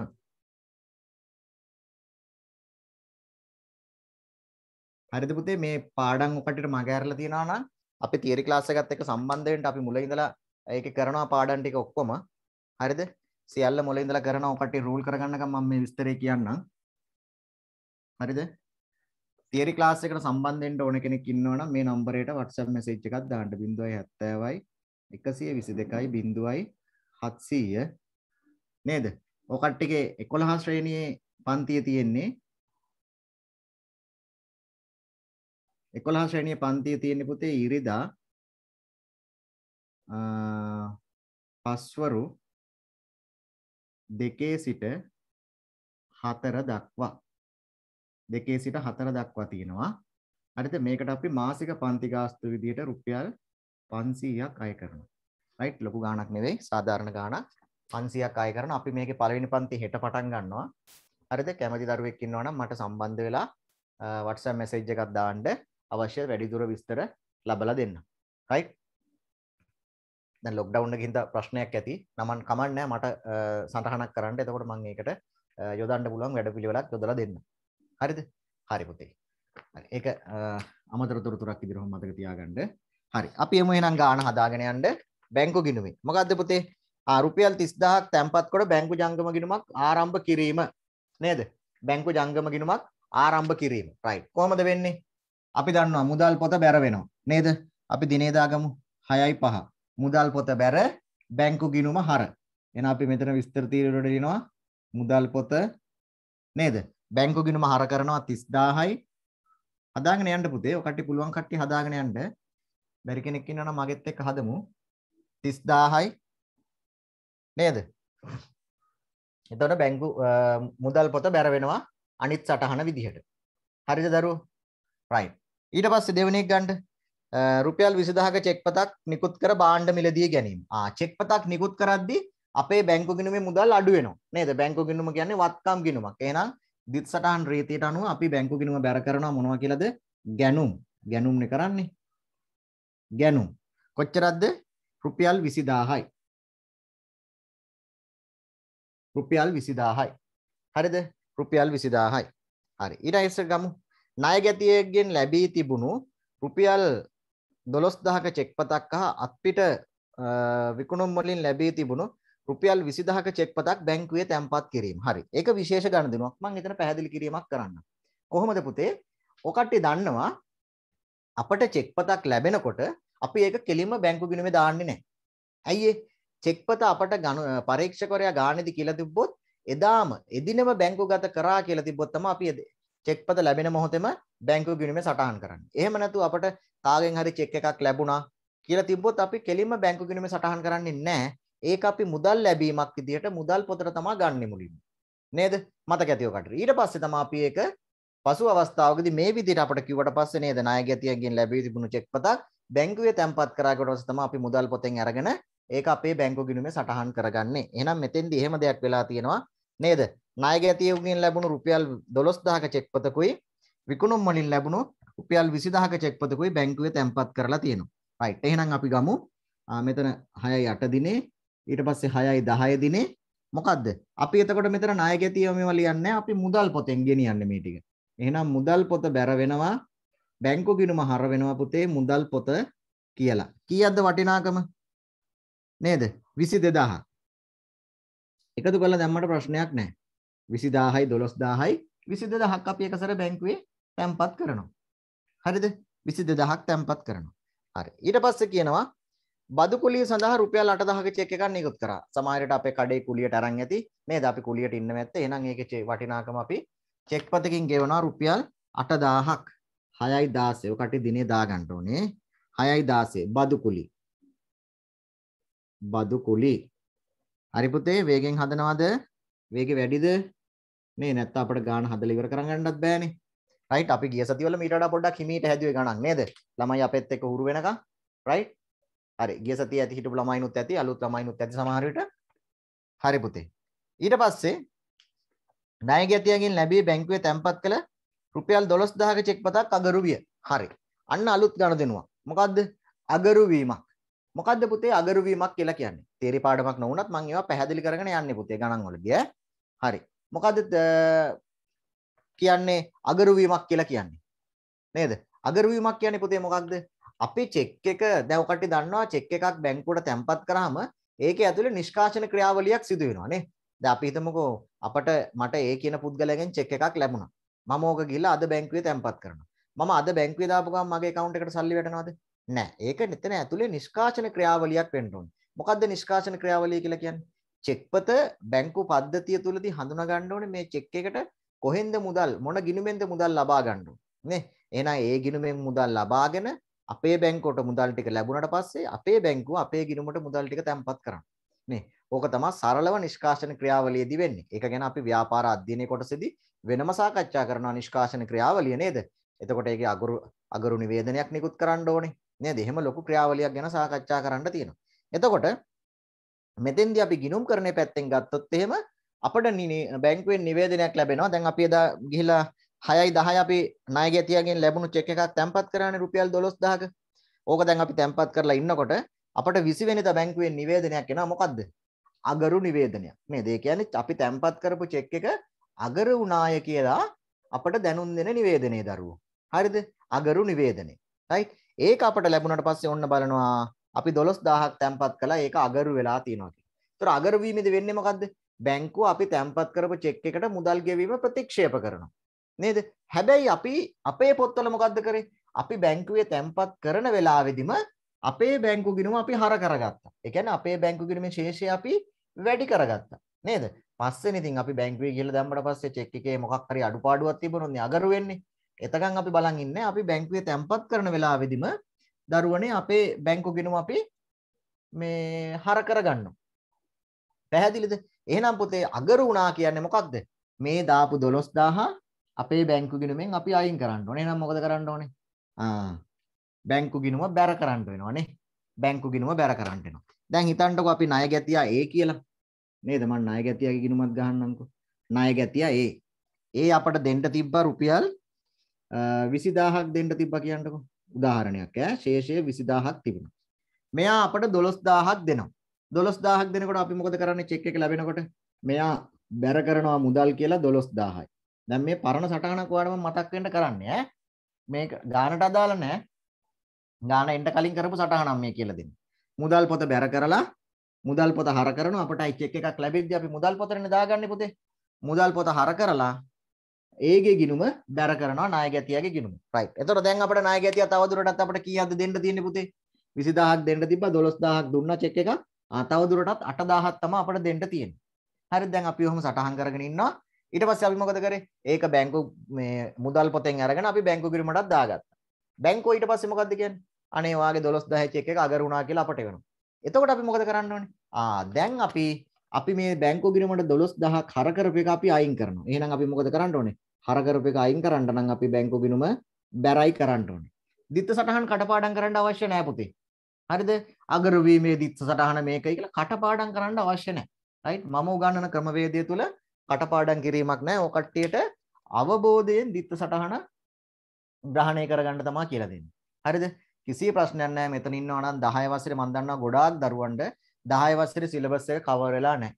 හරිද පුතේ මේ පාඩම් ඔකට මග ඇරලා තියනවා නම් අපි තියරි ක්ලාස් එකත් එක්ක සම්බන්ධ වෙන්න අපි මුල ඉඳලා ඒක කරනවා පාඩම් ටික ඔක්කොම. හරිද? සියල්ල මොලේ ඉඳලා කරන ඔකටි රූල් කරගන්නකම් මම මේ විස්තරේ කියන්නම්. හරිද? තියරි ක්ලාස් එකට සම්බන්ධ වෙන්න ඕන කෙනෙක් ඉන්නවනම් මේ නම්බරයට WhatsApp message එකක් දාන්න 070යි 122යි 700 නේද? ඔකට්ටිගේ 11 ශ්‍රේණියේ පන්තිය තියෙන්නේ 11 ශ්‍රේණියේ පන්තිය තියෙන්නේ පුතේ ඉරිදා අ පස්වරු දෙකේ සිට හතර දක්වා දෙකේ සිට හතර දක්වා තියෙනවා හරිද මේකට අපි මාසික පන්ති ගාස්තු විදියට රුපියල් 500ක් අය කරනවා රයිට් ලොකු ගාණක් නෙවෙයි සාධාරණ ගාණක් 500ක් අය කරනවා අපි මේකේ පළවෙනි පන්ති හෙට පටන් ගන්නවා හරිද කැමති දරුවෙක් ඉන්නවා නම් මට සම්බන්ධ වෙලා WhatsApp message එකක් දාන්න අවශ්‍ය වැඩිදුර විස්තර ලබලා දෙන්න රයිට් දැන් ලොක්ඩවුන් එක හින්දා ප්‍රශ්නයක් ඇති. නමන් කමක් නැහැ මට සටහනක් කරන්න. එතකොට මම ඒකට යොදන්න පුළුවන් වැඩපිළිවෙලක් යොදලා දෙන්න. හරිද? හරි පුතේ. හරි. ඒක අමතර තොරතුරක් ඉදිරියම මතක තියාගන්න. හරි. අපි එමු එහෙනම් ගාන හදාගෙන යන්න බැංකු ගිණුමේ. මොකද්ද පුතේ? ආ රුපියල් 30000ක් තැන්පත් කොට බැංකු ජංගම ගිණුමක් ආරම්භ කිරීම නේද? බැංකු ජංගම ගිණුමක් ආරම්භ කිරීම. රයිට්. කොහොමද වෙන්නේ? අපි දන්නවා මුදල් පොත බැර වෙනවා. නේද? අපි දිනේ දාගමු 6යි 5. මුදල් පොත බැර බැංකු ගිණුම හර. එන අපි මෙතන විස්තර තීරයට ලියනවා මුදල් පොත නේද? බැංකු ගිණුම හර කරනවා 30000යි. හදාගෙන යන්න පුතේ. ඔකට පුළුවන් කට්ටිය හදාගෙන යන්න. බැරි කෙනෙක් ඉන්නවා නම් මගෙත් එක්ක හදමු. 30000යි. නේද? එතකොට බැංකු මුදල් පොත බැර වෙනවා අනිත් සටහන විදිහට. හරිද දරුවෝ? right. ඊට පස්සේ දෙවෙනි එක ගන්න රුපියල් 20000ක චෙක් පතක් නිකුත් කර බාණ්ඩ මිලදී ගැනීම. ආ චෙක් පතක් නිකුත් කරද්දී අපේ බැංකු ගිණුමේ මුදල් අඩු වෙනවා. නේද? බැංකු ගිණුම කියන්නේ වත්කම් ගිණුමක්. එහෙනම් දිත් සටහන් රීතියට අනුව අපි බැංකු ගිණුම බැර කරනවා මොනවා කියලාද? ගැණුම්. ගැණුම්නේ කරන්නේ. ගැණුම්. කොච්චරක්ද? රුපියල් 20000යි. රුපියල් 20000යි. හරිද? රුපියල් 20000යි. හරි. ඊට ඉස්සර ගමු. ණය ගැතියෙක්ගෙන් ලැබී තිබුණු රුපියල් 12000ක චෙක් පතක් හා අත්පිට විකුණුම් වලින් ලැබී තිබුණු රුපියල් 20000ක චෙක් පතක් බැංකුවේ තැන්පත් කිරීම. හරි. ඒක විශේෂ ගණදෙනුවක්. මම එතන පැහැදිලි කිරීමක් කරන්න. කොහොමද පුතේ? ඔකට්ටි දන්නවා අපට චෙක් පතක් ලැබෙනකොට අපි ඒක කෙලින්ම බැංකු ගිණුමේ දාන්නේ නැහැ. ඇයි ඒ? චෙක් පත අපට පරීක්ෂකවරයා ගානේදී කියලා තිබ්බොත් එදාම එදිනම බැංකුගත කරා කියලා තිබ්බොත් තමයි අපි චෙක් පත ලැබෙන මොහොතේම බැංකුව ගිණුමේ සටහන් කරන්න. එහෙම නැතුව අපට කාගෙන් හරි චෙක් එකක් ලැබුණා කියලා තිබ්බොත් අපි කෙලින්ම බැංකුව ගිණුමේ සටහන් කරන්නේ නැහැ. ඒක අපි මුදල් ලැබීමක් විදිහට මුදල් පොතට තමයි ගන්නෙ මුලින්ම. නේද? මතක ඇතිව කටට. ඊට පස්සේ තමයි අපි ඒක පසු අවස්ථාවකදී මේ විදිහට අපට කිව්වට පස්සේ නේද ණය ගැතියකින් ලැබී තිබුණු චෙක් පතක් බැංකුවේ තැන්පත් කරාකට පස්සේ තමයි අපි මුදල් පොතෙන් අරගෙන ඒක අපේ බැංකු ගිණුමේ සටහන් කරගන්නේ. එහෙනම් මෙතෙන්දී එහෙම දෙයක් වෙලා තියෙනවා නේද? ණය ගැතියෙකුගෙන් ලැබුණු රුපියල් 12000ක චෙක් පතකුයි විකුණුම් වලින් ලැබුණු රුපියල් 20000ක චෙක් පතකුයි බැංකුවේ තැන්පත් කරලා තියෙනවා. right එහෙනම් අපි ගමු මෙතන 6යි 8 දිනේ ඊට පස්සේ 6යි 10 දිනේ මොකද්ද? අපි එතකොට මෙතන ණය ගැතියම මේවා ලියන්නේ අපි මුදල් පොතෙන් ගෙනියන්නේ මේ ටික. එහෙනම් මුදල් පොත බැර වෙනවා බැංකු ගිණුම හර වෙනවා පුතේ මුදල් පොත කියලා. කීයක්ද වටිනාකම? නේද? 22000. එකතු කරලා දැම්මට ප්‍රශ්නයක් නැහැ. විසිදාහයි දොළොස් දාහයි විසිද දහක් අපි එකසර බැංකුවේ තැන්පත් කරනවා. හරිද විසිද දහක් තැන්පත් කරනවා. හරි ඊට පස්ස කියනවා බදු කුලිය සඳහා රුපියල් 8000ක චෙක් එකක් නිකුත් කරා. සමහරවිට අපේ කඩේ කුලියට අරන් ඇති. නේද අපි කුලියට ඉන්න මැත්ත. එහෙනම් ඒකේ වටිනාකම අපි චෙක් පතකින් ගෙවනවා රුපියල් 8000ක්. 6.16. ඔය කටි දිනේ දා ගන්න ඕනේ. 6.16 බදු කුලි. බදු කුලි. හරි පුතේ වේගෙන් හදනවද? වේගෙ වැඩිද? මේ නැත්ත අපට ගාන හදල ඉවර කරගන්නත් බෑනේ රයිට් අපි ගිය සතිවල මීට වඩා පොඩ්ඩක් හිමීට හැදුවේ ගණන් නේද ළමයි අපෙත් එක්ක හුරු වෙනකම් රයිට් හරි ගිය සතිය ඇති හිටපු ළමයිනුත් ඇති අලුත් ළමයිනුත් ඇති සමහර විට හරි පුතේ ඊට පස්සේ ණය ගැතියකින් ලැබී බැංකුවේ තැන්පත් කළ රුපියල් 12000ක චෙක් පතක් අගරු විය හරි අන්න අලුත් ගණදෙනුවක් මොකද්ද අගරු වීමක් මොකද්ද පුතේ අගරු වීමක් කියලා කියන්නේ තේරි පාඩමක් නොවුනත් මම ඒවා පැහැදිලි කරගෙන යන්නේ පුතේ ගණන් වලදී ඈ හරි මොකද්ද කියන්නේ අගරු වීමක් කියලා කියන්නේ. නේද? අගරු වීමක් කියන්නේ පුතේ මොකක්ද? අපි චෙක් එක දැන් ඔය කට්ටිය දන්නවා චෙක් එකක් බැංකුවට තැම්පත් කරාම ඒකේ ඇතුලේ නිෂ්කාශන ක්‍රියාවලියක් සිදු වෙනවා නේ. දැන් අපි හිතමුකෝ අපට මට ඒ කියන පුද්ගලයාගෙන් චෙක් එකක් ලැබුණා. මම ඕක ගිහලා අද බැංකුවේ තැම්පත් කරනවා. මම අද බැංකුවේ දාපු ගමන් මගේ account එකට සල්ලි වැටෙනවද? නෑ. ඒක මෙතන ඇතුලේ නිෂ්කාශන ක්‍රියාවලියක් වෙන්න ඕනේ. මොකද්ද නිෂ්කාශන ක්‍රියාවලිය කියලා කියන්නේ? චෙක්පත බැංකු පද්ධතිය තුලදී හඳුනා ගන්න ඕනේ මේ චෙක් එකට කොහෙන්ද මුදල් මොන ගිණුමෙන්ද මුදල් ලබා ගන්න ඕනේ එහෙනම් ඒ ගිණුමෙන් මුදල් ලබාගෙන අපේ බැංකුවට මුදල් ටික ලැබුණට පස්සේ අපේ බැංකුව අපේ ගිණුමට මුදල් ටික තැන්පත් කරන්න නේ ඕක තමයි සරලව නිෂ්කාශන ක්‍රියාවලියේදී වෙන්නේ ඒක ගැන අපි ව්‍යාපාර අධ්‍යයනයේ කොටසේදී වෙනම සාකච්ඡා කරනවා නිෂ්කාශන ක්‍රියාවලිය නේද එතකොට ඒකේ අගුරු අගුරු නිවේදනයක් නිකුත් කරන්න ඕනේ නේද එහෙම ලොකු ක්‍රියාවලියක් ගැන සාකච්ඡා කරන්න තියෙනවා එතකොට මෙතෙන්ද අපි ගිනුම් කරන පැත්තෙන් ගත්තොත් එහෙම අපට බැංකුවෙන් නිවේදනයක් ලැබෙනවා දැන් අපි එදා ගිහිලා හයයි දහය අපි ණයගැතියගෙන් ලැබුණු චෙක් එකක් තැම්පත් කරානේ රුපියල් 12000ක. ඕක දැන් අපි තැම්පත් කරලා ඉන්නකොට අපට 20 වෙනිදා බැංකුවෙන් නිවේදනයක් එනවා මොකද්ද? අගරු නිවේදනයක්. මේ දේ කියන්නේ අපි තැම්පත් කරපු චෙක් එක අගරු වුණාය කියලා අපට දැනුම් දෙන නිවේදනයේ දරුවෝ. හරිද? අගරු නිවේදනේ. රයිට්? ඒක අපට ලැබුණාට පස්සේ ඔන්න බලනවා අපි 12000ක් තැම්පත් කළා ඒක අගරු වෙලා තියෙනවා කියලා. ඒතර අගරු වීමෙදි වෙන්නේ මොකද්ද? බැංකුව අපි තැම්පත් කරපු චෙක් එකට මුදල් ගෙවීම ප්‍රතික්ෂේප කරනවා. නේද? හැබැයි අපි අපේ පොත්වල මොකද්ද කරේ? අපි බැංකුවේ තැම්පත් කරන වෙලාවෙදිම අපේ බැංකු ගිණුම අපි හර කරගත්තා. ඒ කියන්නේ අපේ බැංකු ගිණුමේ ශේෂය අපි වැඩි කරගත්තා. නේද? පස්සෙන් ඉතින් අපි බැංකුවේ ගිහලා දැම්මට පස්සේ චෙක් එකේ මොකක් හරි අඩුපාඩුවක් තිබුණොත් නේ අගරු වෙන්නේ. එතකන් අපි බලන් ඉන්නේ අපි බැංකුවේ තැම්පත් කරන වෙලාවෙදිම දරුවනේ අපේ බැංකු ගෙනුම අපි මේ හර කරගන්න. පැහැදිලිද? එහෙනම් පුතේ අගරු වුණා කියන්නේ මොකක්ද? මේ දාපු 12000 අපේ බැංකු ගිණුමෙන් අපි අයින් කරන්න ඕනේ. එහෙනම් මොකද කරන්න ඕනේ? ආ බැංකු ගිණුම බැර කරන්න වෙනවා නේ. බැංකු ගිණුම බැර කරන්න වෙනවා. දැන් හිතන්නකෝ අපි ණය ගැතියා A කියලා. නේද? මම ණය ගැතියාගේ ගිණුමත් ගහන්නම්කෝ. ණය ගැතියා A. ඒ අපට දෙන්න තිබ්බා රුපියල් 20000ක් දෙන්න තිබ්බා කියන්නකෝ. උදාහරණයක් ඈ ශේෂය 20000ක් තිබුණා. මෙයා අපට 12000ක් දෙනවා. 12000ක් දෙනකොට අපි මොකද කරන්නේ චෙක් එක ලැබෙනකොට? මෙයා බැර කරනවා මුදල් කියලා 12000යි. දැන් මේ පරණ සටහනක් ඔයාලම මතක් වෙන්න කරන්නේ ඈ. මේක ගානට අදාළ නැහැ. ගාන එන්න කලින් කරපු සටහනක් මේ කියලා දෙන්නේ. මුදල් පොත බැර කරලා මුදල් පොත හර කරනවා අපටයි චෙක් එකක් ලැබෙද්දී අපි මුදල් පොතනේ දාගන්නේ පුතේ. මුදල් පොත හර කරලා ඒගේ ගිනුම බැර කරනවා ණය ගැතියගේ ගිනුම. right. එතකොට දැන් අපිට ණය ගැතිය තවදුරටත් අපිට කීයක්ද දෙන්න තියෙන්නේ පුතේ? 20000ක් දෙන්න තිබ්බා 12000ක් දුන්නා චෙක් එකක්. ආ තවදුරටත් 8000ක් තමයි අපිට දෙන්න තියෙන්නේ. හරි දැන් අපි ඔහොම සටහන් කරගෙන ඉන්නවා. ඊට පස්සේ අපි මොකද කරේ? ඒක බැංකු මේ මුදල් පොතෙන් අරගෙන අපි බැංකු ගිරිමටත් දාගත්තා. බැංකුව ඊට පස්සේ මොකද්ද කියන්නේ? අනේ වාගේ 12000 චෙක් එක අගර වුණා කියලා අපට වෙනවා. එතකොට අපි මොකද කරන්න ඕනේ? ආ දැන් අපි අපි මේ බැංකු ගිණුමට 12000ක් හර කරපු එක අපි අයින් කරනවා. එහෙනම් අපි මොකද කරන්න ඕනේ? හර කරපු එක අයින් කරන්න නම් අපි බැංකු ගිණුම බැරයි කරන්න ඕනේ. දිත්ත සටහන් කටපාඩම් කරන්න අවශ්‍ය නැහැ පුතේ. හරිද? අගරවීමේ දිත්ත සටහන මේකයි කියලා කටපාඩම් කරන්න අවශ්‍ය නැහැ. රයිට්? මම උගන්වන ක්‍රමවේදය තුල කටපාඩම් කිරීමක් නැහැ. ඔය කට්ටියට අවබෝධයෙන් දිත්ත සටහන ග්‍රහණය කරගන්න තමයි කියලා දෙන්නේ. හරිද? කිසි ප්‍රශ්නයක් නැහැ. මෙතන ඉන්නවා නම් 10 වසරේ මම දන්නවා ගොඩාක් දරුවන්ට 10 වසරේ සිලබස් එක කවර් වෙලා නැහැ.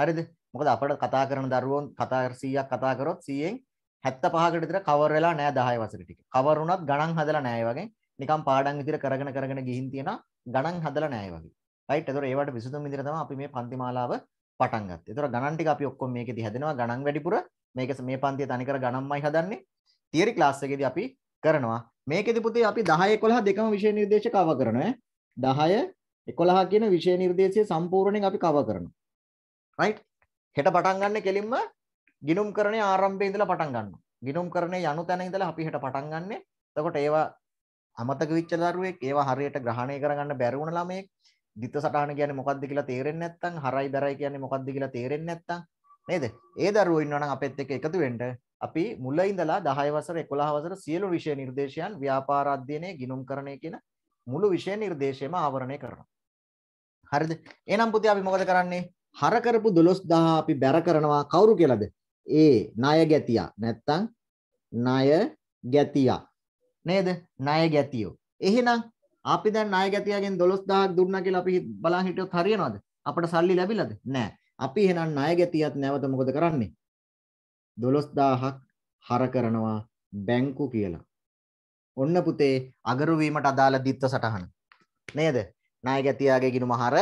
හරිද? මොකද අපිට කතා කරන දරුවෝ කතා 100ක් කතා කරොත් 100න් 75කට විතර කවර් වෙලා නැහැ 10 වසරේ ටික. කවර් වුණත් ගණන් හදලා නැහැ වගේ. නිකන් පාඩම් විතර කරගෙන කරගෙන ගිහින් තියෙන ගණන් හදලා නැහැ වගේ. රයිට්? ඒතකොට ඒවට විසඳුම් විදිහට තමයි අපි මේ පන්ති මාලාව පටන් ගත්තේ. ඒතකොට ගණන් ටික අපි ඔක්කොම මේකෙදි හැදෙනවා. ගණන් වැඩිපුර මේක මේ පන්තිය තනිකර ගණන්මයි හදන්නේ. තියරි ක්ලාස් එකේදී අපි කරනවා. මේකෙදි පුතේ අපි 10 11 දෙකම විෂය නිර්දේශ කව කරනවා. 10 11 කියන විෂය නිර්දේශය සම්පූර්ණයෙන් අපි කව කරනවා. රයිට්? හෙට පටන් ගන්න කෙලින්ම ගිනුම් කරණේ ආරම්භයේ ඉඳලා පටන් ගන්නවා. ගිනුම් කරණේ යනු තැන ඉඳලා අපි හෙට පටන් ගන්නෙ. එතකොට ඒවා අමතක වෙච්ච දරුවෙක්, ඒවා හරියට ග්‍රහණය කරගන්න බැරි වුණ ළමයෙක්, ධිත්ත සටහන කියන්නේ මොකද්ද කියලා තේරෙන්නේ නැත්නම්, හරයි දරයි කියන්නේ මොකද්ද කියලා තේරෙන්නේ නැත්නම් නේද? ඒ දරුවෝ ඉන්නවා නම් අපෙත් එක්ක එකතු වෙන්න අපි මුල ඉඳලා 10 වසර 11 වසර සියලු විෂය නිර්දේශයන් ව්‍යාපාර අධ්‍යයනයේ ගිනුම් කරණය කියන මුළු විෂය නිර්දේශයම ආවරණය කරනවා. හරිද? එහෙනම් පුතේ අපි මොකද කරන්නේ? හර කරපු 12000 අපි බැර කරනවා කවුරු කියලාද? ඒ ණය ගැතියා. නැත්තම් ණය ගැතියා. නේද? ණය ගැතියෝ. එහෙනම් අපි දැන් ණය ගැතියාගෙන් 12000ක් දුන්නා කියලා අපි බලන් හිටියොත් හරියනවද? අපට සල්ලි ලැබිලාද? නෑ. අපි එහෙනම් ණය ගැතියත් නැවත මොකද කරන්නේ? 12000ක් හර කරනවා බැංකු කියලා. ඔන්න පුතේ අගරු වීමට අදාළ දිත්ත සටහන. නේද? නායකතියාගේ ගිනුම හර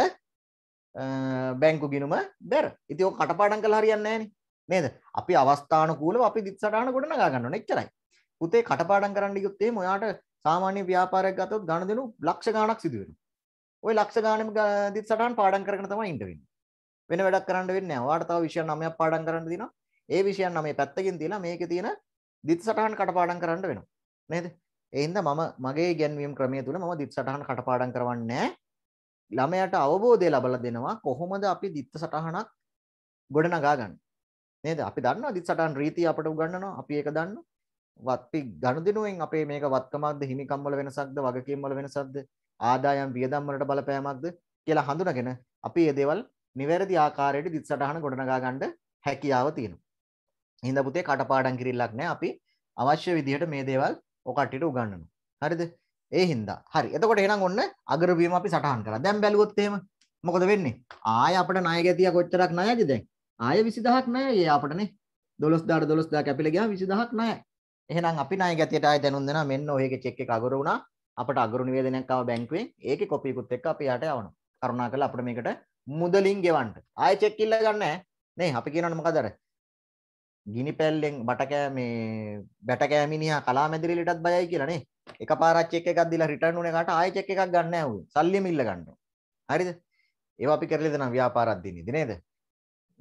බැංකු ගිනුම බැර. ඉතින් ඔක කටපාඩම් කළා හරියන්නේ නැහනේ. නේද? අපි අවස්ථානුකූලව අපි දිත් සටහන ගොඩනගා ගන්න ඕනේ. එච්චරයි. පුතේ කටපාඩම් කරන්න ගියොත් එහෙම ඔයාට සාමාන්‍ය ව්‍යාපාරයක් ගත්තොත් ගණදෙනු ලක්ෂ ගණනක් සිදු වෙනවා. ওই ලක්ෂ ගණනෙම දිත් සටහන් පාඩම් කරගෙන තමයි ඉන්න වෙන්නේ. වෙන වැඩක් කරන්න වෙන්නේ නැහැ. ඔයාට තව විෂයන් 9ක් පාඩම් කරන්න තියෙනවා. ඒ විෂයන් 9 පැත්තකින් තියලා මේකේ තියෙන දිත් සටහන් කටපාඩම් කරන්න වෙනවා. නේද? එහින්ද මම මගේ ගැන්වීම් ක්‍රමය තුළ මම දිත් සටහන කටපාඩම් කරවන්නේ ළමයට අවබෝධය ලබලා දෙනවා කොහොමද අපි දිත්ත සටහනක් ගොඩනගා ගන්න. නේද? අපි දන්නවා දිත් සටහන් රීතිය අපට උගන්වනවා. අපි ඒක දන්නවා. වත්පි ගනුදෙනුවෙන් අපේ මේක වත්කමක්ද හිමිකම් වල වෙනසක්ද වගකීම් වල වෙනසක්ද ආදායම් වියදම් වලට බලපෑමක්ද කියලා හඳුනගෙන අපි මේ දේවල් නිවැරදි ආකාරයට දිත් සටහන ගොඩනගා ගන්න හැකියාව තියෙනවා. හින්දා පුතේ කටපාඩම් කිරිල්ලක් නැහැ. අපි අවශ්‍ය විදිහට මේ දේවල් ඔකටට උගන්නනු හරිද ඒ හින්දා හරි එතකොට එනම් ඔන්න අගරවීම අපි සටහන් කර දැම් බැලුවොත්තේම මොකද වෙන්නේ ආය අපට නාය ගැතිය කොච්චරක් නයද දැන් ආය විසිදහක් නෑ ඒ අපටනේ දොළොස් දාට දොළොස් දා කැපිල ගියා විසිදහක් නෑ එහෙනම් අපි ණය ගැතියට ආය දැනුම් දෙනවා මෙන්න ඔයක චෙක් එක අගුරු වුණා අපට අගුරු නිවේදනයක් ආව බැංකුවෙන් ඒකේ කොපියකුත් එක්ක අපි යට යවනවා කරුණාකරලා අපිට මේකට මුදලින් ගෙවන්න ආය චෙක් ඉල්ල ගන්න නෑ නේ අපි කියනවනේ මොකද අර ගිනි පැල්ලෙන් බටකෑ මේ බැටකෑමිනිහා කලාමැදිරිලටත් බයයි කියලානේ. එක පාරක් චෙක් එකක් දීලා රිටර්න් උනේ කාට ආයෙ චෙක් එකක් ගන්න නැහැ ඌ. සල්ලි මිල්ල ගන්නවා. හරිද? ඒවා අපි කරලද නම් ව්‍යාපාරක් දිනේදී නේද?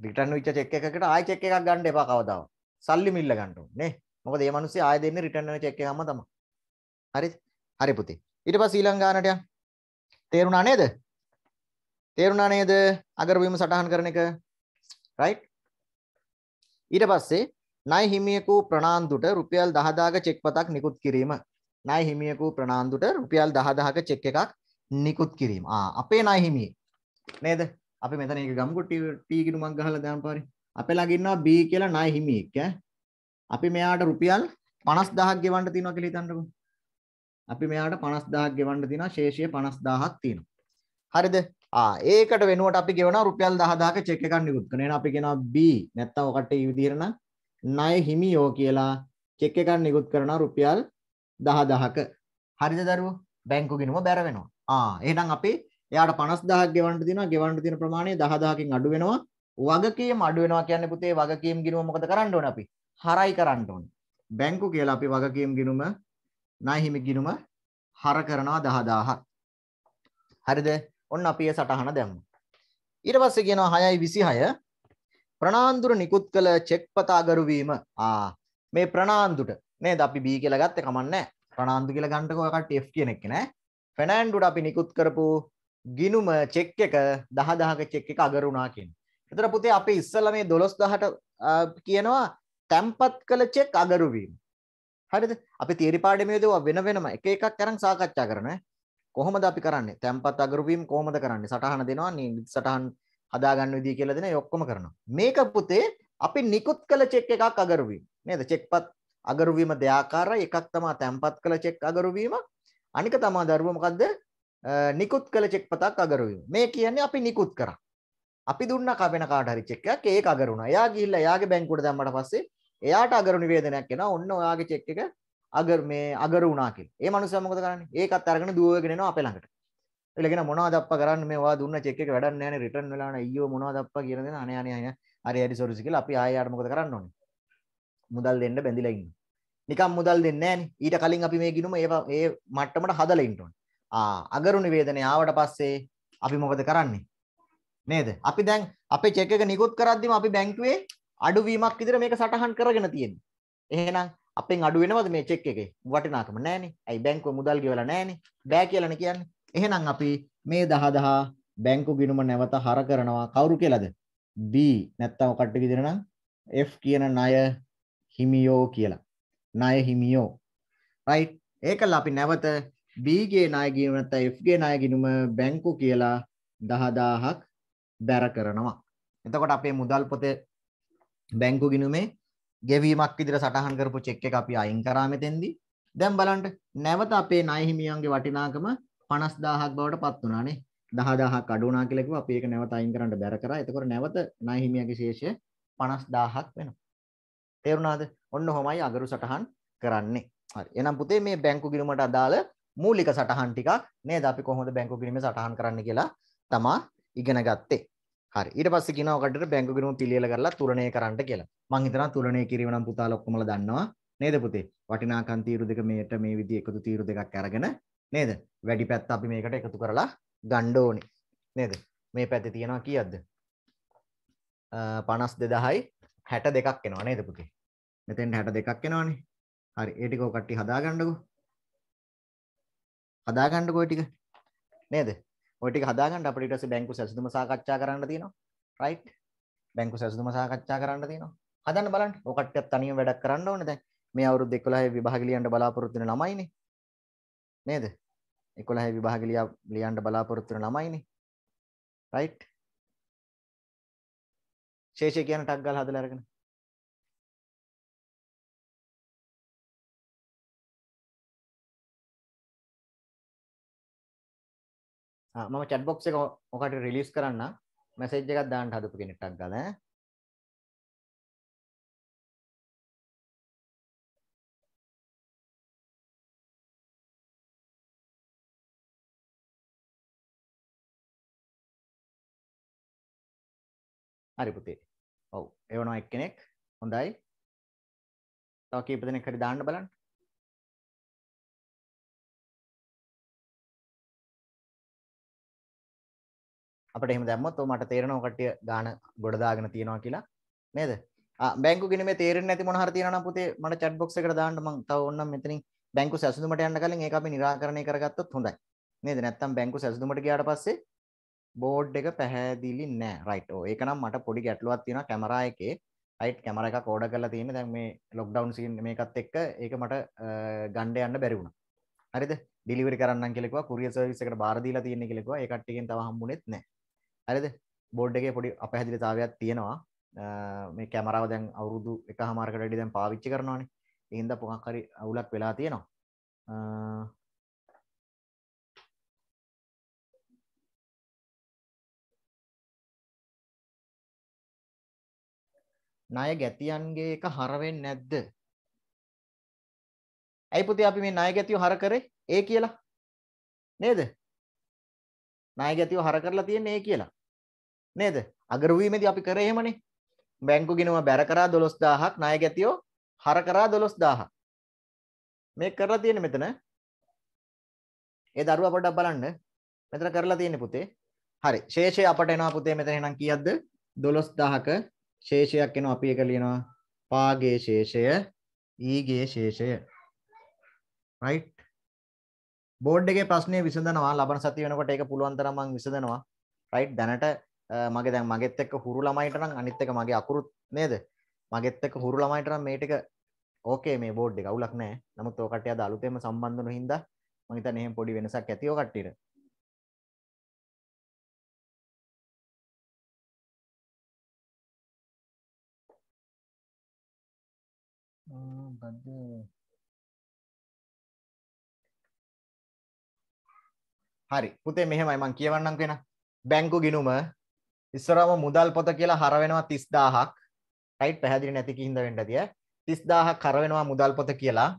රිටර්න් වෙච්ච චෙක් එකකට ආයෙ චෙක් එකක් ගන්න එපා කවදාවත්. සල්ලි මිල්ල ගන්න ඕනේ නේ. මොකද මේ මිනිස්සු ආයෙ දෙන්නේ රිටර්න් වෙන චෙක් එකක්ම තමයි. හරිද? හරි පුතේ. ඊට පස්සේ ඊළඟ ගානට යන්න. තේරුණා නේද? තේරුණා නේද? අගරවීම සටහන් කරන එක. රයිට්? ඊට පස්සේ ණය හිමියෙකු ප්‍රනාන්දුට රුපියල් 10000ක චෙක් පතක් නිකුත් කිරීම. ණය හිමියෙකු ප්‍රනාන්දුට රුපියල් 10000ක චෙක් එකක් නිකුත් කිරීම. ආ අපේ ණය හිමියේ නේද? අපි මෙතන ඒක ගමුකෝ ටී කිනුමක් ගහලා දාන්න පාරේ. අපේ ළඟ ඉන්නවා B කියලා ණය හිමියෙක් ඈ. අපි මෙයාට රුපියල් 50000ක් ගෙවන්න තියෙනවා කියලා හිතන්නකෝ. අපි මෙයාට 50000ක් ගෙවන්න තියෙනවා ශේෂය 50000ක් තියෙනවා. හරිද? ඒකට වෙනුවට අපි ගෙවන රුපියල් 10000ක චෙක් එකක් නිකුත් කරන. එහෙනම් අපි කියනවා B නැත්තම් ඔකට ඒ විදිහට නම් ණය හිමියෝ කියලා චෙක් එකක් නිකුත් කරන රුපියල් 10000ක. හරිද දරුවෝ? බැංකු ගිණුම බැර වෙනවා. ආ එහෙනම් අපි එයාට 50000ක් ගෙවන්න දෙනවා. ගෙවන්න දෙන ප්‍රමාණය 10000කින් අඩු වෙනවා. වගකීම් අඩු වෙනවා කියන්නේ පුතේ වගකීම් ගිණුම මොකද කරන්න ඕනේ අපි? හරයි කරන්න ඕනේ. බැංකු කියලා අපි වගකීම් ගිණුම ණය හිමි ගිණුම හර කරනවා 10000ක්. හරිද? ඔන්න අපි ඒ සටහන දැම්මා. ඊට පස්සේ කියනවා 6යි 26 ප්‍රනාන්දුර නිකුත් කළ චෙක් පත අගරු වීම. ආ මේ ප්‍රනාන්දුට නේද අපි B කියලා ගත්තේ කමන්නේ. ප්‍රනාන්දු කියලා ගන්නකො ඔය කට්ටිය F කියන එක නෑ. ෆෙනෑන්ඩුට අපි නිකුත් කරපු ගිනුම චෙක් එක 10000ක චෙක් එක අගරු වුණා කියන්නේ. එතන පුතේ අපි ඉස්සෙල්ලා මේ 12000ට කියනවා තැම්පත් කළ චෙක් අගරු වීම. හරිද? අපි තියරි පාඩමේදී වෙන වෙනම එක එකක් අරන් සාකච්ඡා කරනවා. කොහොමද අපි කරන්නේ? තැම්පත් අගරුවීම් කොහොමද කරන්නේ? සටහන දෙනවා සටහන් හදා ගන්න විදිය කියලා දෙනවා. ඒ ඔක්කොම කරනවා. මේක පුතේ අපි නිකුත් කළ චෙක් එකක් අගරුවීම. නේද? චෙක්පත් අගරුවීම දෙආකාරයි. එකක් තමයි තැම්පත් කළ චෙක් අගරුවීම. අනික තමයි දරුවා මොකද්ද? නිකුත් කළ චෙක් පතක් අගරුවීම. මේ කියන්නේ අපි නිකුත් කරා. අපි දුන්න කවෙන කාට හරි චෙක් එකක් ඒක අගරුණා. එයා ගිහිල්ලා එයාගේ බැංකුවට දැම්මට පස්සේ එයාට අගරු නිවේදනයක් එනවා. ඔන්න ඔයාගේ චෙක් එක අගර මේ අගර වුණා කියලා. ඒ මනුස්සයා මොකද කරන්නේ? ඒකත් අරගෙන දුවගෙන එනවා අපේ ළඟට. ඒලගෙන මොනවද අප්පා කරන්නේ මේ ඔයා දුන්න චෙක් එක වැඩක් නැහැ නේ රිටර්න් වෙලා නැහැ අයියෝ මොනවද අප්පා කියන දේ අනේ අනේ අනේ හරි හරි සොරිසි කියලා අපි ආයෙ ආට මොකද කරන්න ඕනේ? මුදල් දෙන්න බැඳිලා ඉන්නවා. නිකම් මුදල් දෙන්නේ නැහනේ. ඊට කලින් අපි මේ ගිනුම ඒ ඒ මට්ටමට හදලා ඉන්න ඕනේ. ආ අගරු නිවේදනය ආවට පස්සේ අපි මොකද කරන්නේ? නේද? අපි දැන් අපේ චෙක් එක නිකුත් කරද්දිම අපි බැංකුවේ අඩුවීමක් විදිහට මේක සටහන් කරගෙන තියෙනවා. එහෙනම් අපෙන් අඩු වෙනවද මේ චෙක් එකේ වටිනාකම නැහනේ. ඇයි බැංකුව මුදල් ගෙවලා නැහනේ. බෑ කියලානේ කියන්නේ. එහෙනම් අපි මේ 10000 බැංකු ගිණුම නැවත හර කරනවා කවුරු කියලාද? B නැත්තම් ඔකට විදිහට නම් F කියන ණය හිමියෝ කියලා. ණය හිමියෝ. right ඒකල අපි නැවත B ගේ ණය ගිණුම නැත්නම් F ගේ ණය ගිණුම බැංකු කියලා 10000ක් බැර කරනවා. එතකොට අපේ මුදල් පොතේ බැංකු ගිණුමේ ගෙවීමක් විදිර සටහන් කරපු චෙක් එක අපි අයින් කරා මෙතෙන්දී දැන් බලන්න නැවත අපේ ණය හිමියන්ගේ වටිනාකම 50000ක් බවට පත් වුණානේ 10000ක් අඩු වුණා කියලා කිව්වා අපි ඒක නැවත අයින් කරන්න බැර කරා එතකොට නැවත ණය හිමියන්ගේ ශේෂය 50000ක් වෙනවා තේරුණාද ඔන්න ඔහොමයි අගරු සටහන් කරන්නේ හරි එහෙනම් පුතේ මේ බැංකු ගිණුමට අදාළ මූලික සටහන් ටිකක් නේද අපි කොහොමද බැංකු ගිණුමේ සටහන් කරන්න කියලා තමා ඉගෙන ගත්තේ හරි ඊට පස්සේ කියනවා කටට බැංකු ගිණුම පිළියෙල කරලා තුලණය කරන්න කියලා. මං හිතනවා තුලණය කිරීම නම් පුතාල ඔක්කොමල දන්නවා නේද පුතේ? වටිනාකම් තීරු දෙක මේට මේ විදිහේ එකතු තීරු දෙකක් අරගෙන නේද? වැඩි පැත්ත අපි මේකට එකතු කරලා ගන්න ඕනේ. නේද? මේ පැත්තේ තියනවා කීයක්ද? 52000යි 62ක් එනවා නේද පුතේ? මෙතෙන් 62ක් එනවනේ. හරි ඒ ටික ඔය කට්ටිය හදාගන්නකෝ. හදාගන්නකෝ ඒ ටික. නේද? ඔය ටික හදාගන්න අපිට ඊට පස්සේ බැංකු සැසඳුම සාකච්ඡා කරන්න තියෙනවා. රයිට්? බැංකු සැසඳුම සාකච්ඡා කරන්න තියෙනවා. හදන්න බලන්න. ඔය කට්ටියත් තනියම වැඩක් කරන්න ඕනේ දැන්. මේ අවුරුදු 11 විභාග ලියන්න බලාපොරොත්තු වෙන ළමයිනේ. නේද? 11 විභාග ලියන්න බලාපොරොත්තු වෙන ළමයිනේ. රයිට්? ශේෂය කියන ටක් ගාලා හදලා අරගෙන මම චැට් බොක්ස් එක මොකට රිලීස් කරන්න මැසේජ් එකක් දාන්න හදපු කෙනෙක්ට ගාලා හරි පුතේ. ඔව්. එවනවා එක්කෙනෙක්. හොඳයි. තව කීප දෙනෙක් හරි දාන්න බලන්න. අපිට එහෙම දැම්මොත් ඔය මට තේරෙනවා කට්ටිය ගාන ගොඩ දාගෙන තියනවා කියලා නේද? ආ බැංකු ගිණුමේ තේරෙන්නේ නැති මොන හරි තියනවා නම් පුතේ මට chat box එකට දාන්න මං තව ඕන්නම් මෙතනින් බැංකු සැසඳුමට යන්න කලින් ඒක අපි निराකරණය කරගත්තොත් හොඳයි. නේද? නැත්තම් බැංකු සැසඳුමට ගියාට පස්සේ බෝඩ් එක පැහැදිලි නෑ. රයිට්. ඔව් ඒක නම් මට පොඩි ගැටලුවක් තියෙනවා කැමරා එකේ. අයිට් කැමර එක කෝඩ කරලා තියෙන දැන් මේ ලොක්ඩවුන් සීන් මේකත් එක්ක ඒක මට ගණ්ඩ යන්න බැරි වුණා. හරිද? ඩිලිවරි කරන්නම් කියලා කිව්වා කුරියර් සර්විස් එකට බාර දීලා තියෙන කියලා කිව්වා ඒ කට්ටියගෙන් තව හම්බුනේත් නැහැ. හරිද බෝඩ් එකේ පොඩි අපහැදිලිතාවයක් තියෙනවා මේ කැමරාව දැන් අවුරුදු එක හමාරකට වැඩි දැන් පාවිච්චි කරනවානේ ඒ හින්දා මොකක් හරි අවුලක් වෙලා තියෙනවා ණය ගැතියන්ගේ එක හරවෙන් නැද්ද? ඇයි පුතේ අපි මේ ණය ගැතියෝ හර කරේ? ඒ කියලා. නේද? ණය ගැතියෝ හර කරලා තියන්නේ ඒ කියලා. නේද අගරුවීමේදී අපි කරේ එහෙමනේ බැංකු ගෙනවා බැර කරා 12000ක් ණය ගැතියෝ හර කරා 12000ක් මේ කරලා තියෙන්නේ මෙතන ඒ දරුවා පොඩ්ඩක් බලන්න මෙතන කරලා තියෙන්නේ පුතේ හරි ශේෂය අපට එනවා පුතේ මෙතන එහෙනම් කීයක්ද 12000ක ශේෂයක් එනවා අපි ඒක ලියනවා පාගේ ශේෂය ඊගේ ශේෂය රයිට් බෝඩ් එකේ ප්‍රශ්නේ විසඳනවා ලබන සතිය වෙනකොට ඒක පුළුවන් තරම් මම විසඳනවා රයිට් දැනට මගේ දැන් මගෙත් එක්ක හුරු ළමයිටනම් අනිත් එක මගේ අකුරුත් නේද මගෙත් එක්ක හුරු ළමයිටනම් මේ ටික ඕකේ මේ බෝඩ් එක අවුලක් නැහැ නමුත් ඔය කට්ටිය අද අලුතෙන්ම සම්බන්ධ වුණු හින්දා මම හිතන්නේ එහෙම පොඩි වෙනසක් ඇති ඔය කට්ටියට බද්ද හරි පුතේ මෙහෙමයි මං කියවන්නම් කෙන බැංකු ගිනුම ඉස්සරම මුදල් පොත කියලා හරවෙනවා 30000ක්. රයිට් පැහැදිලි නැති කිහිඳ වෙන්න තිය. 30000ක් හරවෙනවා මුදල් පොත කියලා.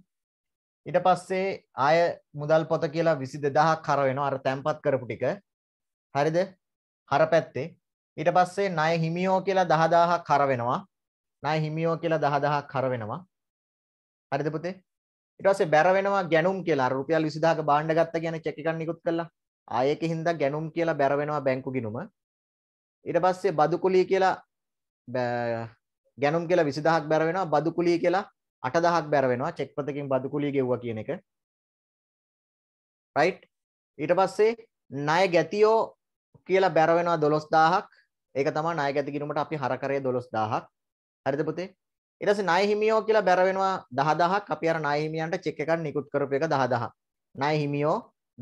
ඊට පස්සේ ආය මුදල් පොත කියලා 22000ක් හරවෙනවා අර තැම්පත් කරපු ටික. හරිද? හර පැත්තේ. ඊට පස්සේ ණය හිමියෝ කියලා 10000ක් හරවෙනවා. ණය හිමියෝ කියලා 10000ක් හරවෙනවා. හරිද පුතේ? ඊට පස්සේ බැර වෙනවා ගැණුම් කියලා අර රුපියල් 20000ක බාණ්ඩ ගත්ත කියන චෙක් එකක් නිකුත් කළා. ආයෙක හින්දා ගැණුම් කියලා බැර වෙනවා බැංකු ගිණුම. ඊට පස්සේ බදුකුලී කියලා ගැනුම් කියලා 20000ක් බැර වෙනවා බදුකුලී කියලා 8000ක් බැර වෙනවා චෙක් පතකින් බදුකුලී ගෙව්වා කියන එක රයිට් ඊට පස්සේ ණය ගැතියෝ කියලා බැර වෙනවා 12000ක් ඒක තමයි ණය ගැති කිනුමට අපි හර කරේ 12000ක් හරිද පුතේ ඊට පස්සේ ණය හිමියෝ කියලා බැර වෙනවා 10000ක් අපි අර ණය හිමියන්ට චෙක් එකක් නිකුත් කරපු එක 10000 ණය හිමියෝ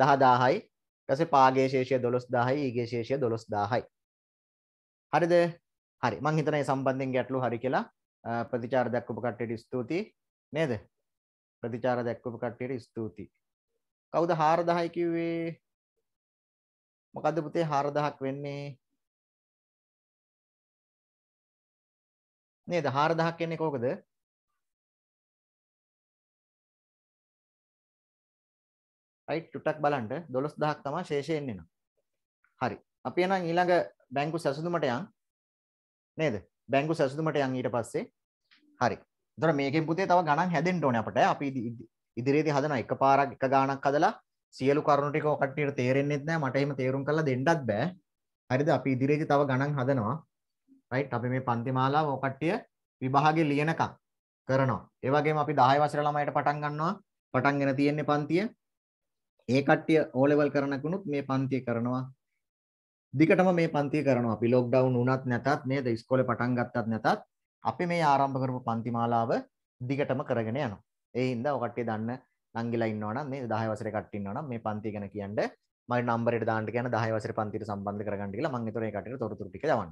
10000යි ඊට පස්සේ පාගේ ශේෂය 12000යි ඊගේ ශේෂය 12000යි හරිද? හරි. මං හිතනවා මේ සම්බන්ධයෙන් ගැටලු හරි කියලා ප්‍රතිචාර දක්වපු කට්ටියට ස්තුතියි. නේද? ප්‍රතිචාර දක්වපු කට්ටියට ස්තුතියි. කවුද 4000 කිව්වේ? මොකද්ද පුතේ 4000ක් වෙන්නේ? නේද 4000ක් කියන්නේ කෝකද? රයිට් ටුටක් බලන්න 12000ක් තමයි ශේෂයෙන් එනවා. හරි. අපි එහෙනම් ඊළඟ බැංකු සැසඳුමට යන් නේද බැංකු සැසඳුමට යන් ඊට පස්සේ හරි දොර මේකෙන් පුතේ තව ගණන් හැදෙන්න ඕනේ අපට අපි ඉදිරියේදී හදන එක පාරක් එක ගාණක් හදලා සියලු කරුණු ටික ඔය කට්ටියට තේරෙන්නෙත් නෑ මට එහෙම තේරුම් කරලා දෙන්නත් බෑ හරිද අපි ඉදිරියේදී තව ගණන් හදනවා රයිට් අපි මේ පන්ති මාලාව ඔය කට්ටිය විභාගේ ලියනකම් කරනවා ඒ වගේම අපි 10 වසර ළමයිට පටන් ගන්නවා පටන්ගෙන තියෙන්නේ පන්තිය ඒ කට්ටිය ඕ ලෙවල් කරනකුනුත් මේ පන්තිය කරනවා දිගටම මේ පන්තිය කරනවා අපි ලොක්ඩවුන් වුණත් නැතත් නේද ඉස්කෝලේ පටන් ගත්තත් නැතත් අපි මේ ආරම්භ කරපු පන්ති මාලාව දිගටම කරගෙන යනවා. ඒ හින්දා ඔය කට්ටිය දන්න නංගිලා ඉන්නවා නම් මේ 10 වසරේ කට්ටිය ඉන්නවා නම් මේ පන්තිය ගැන කියන්න මගේ නම්බරේට දාන්න කියන 10 වසරේ පන්තියට සම්බන්ධ කරගන්න කියලා මම ඒතර ඒ කට්ටියට තොරතුරු ටික දවන්න.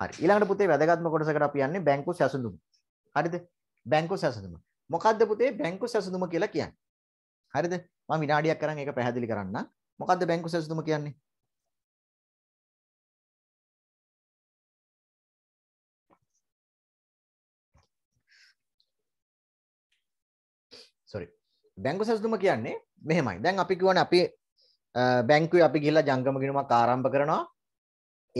හරි. ඊළඟට පුතේ වැදගත්ම කොටසකට අපි යන්නේ බැංකු සැසඳුම. හරිද? බැංකු සැසඳුම. මොකද්ද පුතේ බැංකු සැසඳුම කියලා කියන්නේ? හරිද? මම විනාඩියක් කරන් ඒක පැහැදිලි කරන්න. මොකද්ද බැංකු සැසඳුම කියන්නේ? බැංගු සැසුම කියන්නේ මෙහෙමයි දැන් අපි කිවන අපි බැංකුව අපි ගිල්ලා ජංගමගෙනුම කාරම්භ කරනවා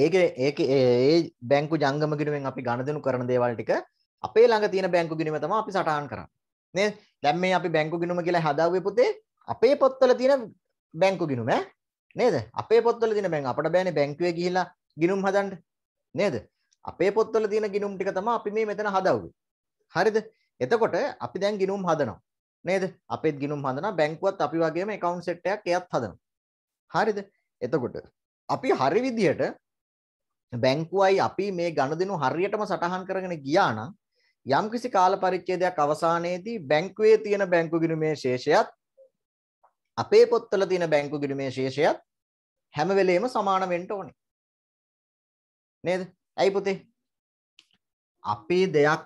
ඒක ඒක ඒ බැංකු ජංගමගෙනුවෙන් අපි ගණදනු කරන දේවල් ටික අපේ ළඟ තියෙන බැංකු ගිනීම තම අපි සටහන් කරන්න නේ දැන් මේ අපි බැංකු ගිනුම කියලා හදාවේ පුතේ අපේ පොත්වල තියෙන බැංකු ගිනුම නේද අපේ පොත්වල තියෙන බැං අපට බෑනේ බැංකුවේ ගිහිලා ගිනුම් හදන්න නේද අපේ පොත්වල තියෙන ගිනුම් ටික තමයි අපි මේ මෙතන හදවුවේ හරිද එතකොට අපි දැන් ගිනුම් හදනවා නේද? අපෙත් ගිණුම් හදනවා බැංකුවත් අපි වගේම account set එකක් එයත් හදනවා. හරිද? එතකොට අපි හරි විදියට බැංකුවයි අපි මේ ගණදෙනු හරියටම සටහන් කරගෙන ගියා නම් යම්කිසි කාල පරිච්ඡේදයක් අවසානයේදී බැංකුවේ තියෙන බැංකු ගිණුමේ ශේෂයත් අපේ පොත්වල තියෙන බැංකු ගිණුමේ ශේෂයත් හැම වෙලේම සමාන වෙන්න ඕනේ. නේද? ඇයි පුතේ? අපේ දෙයක්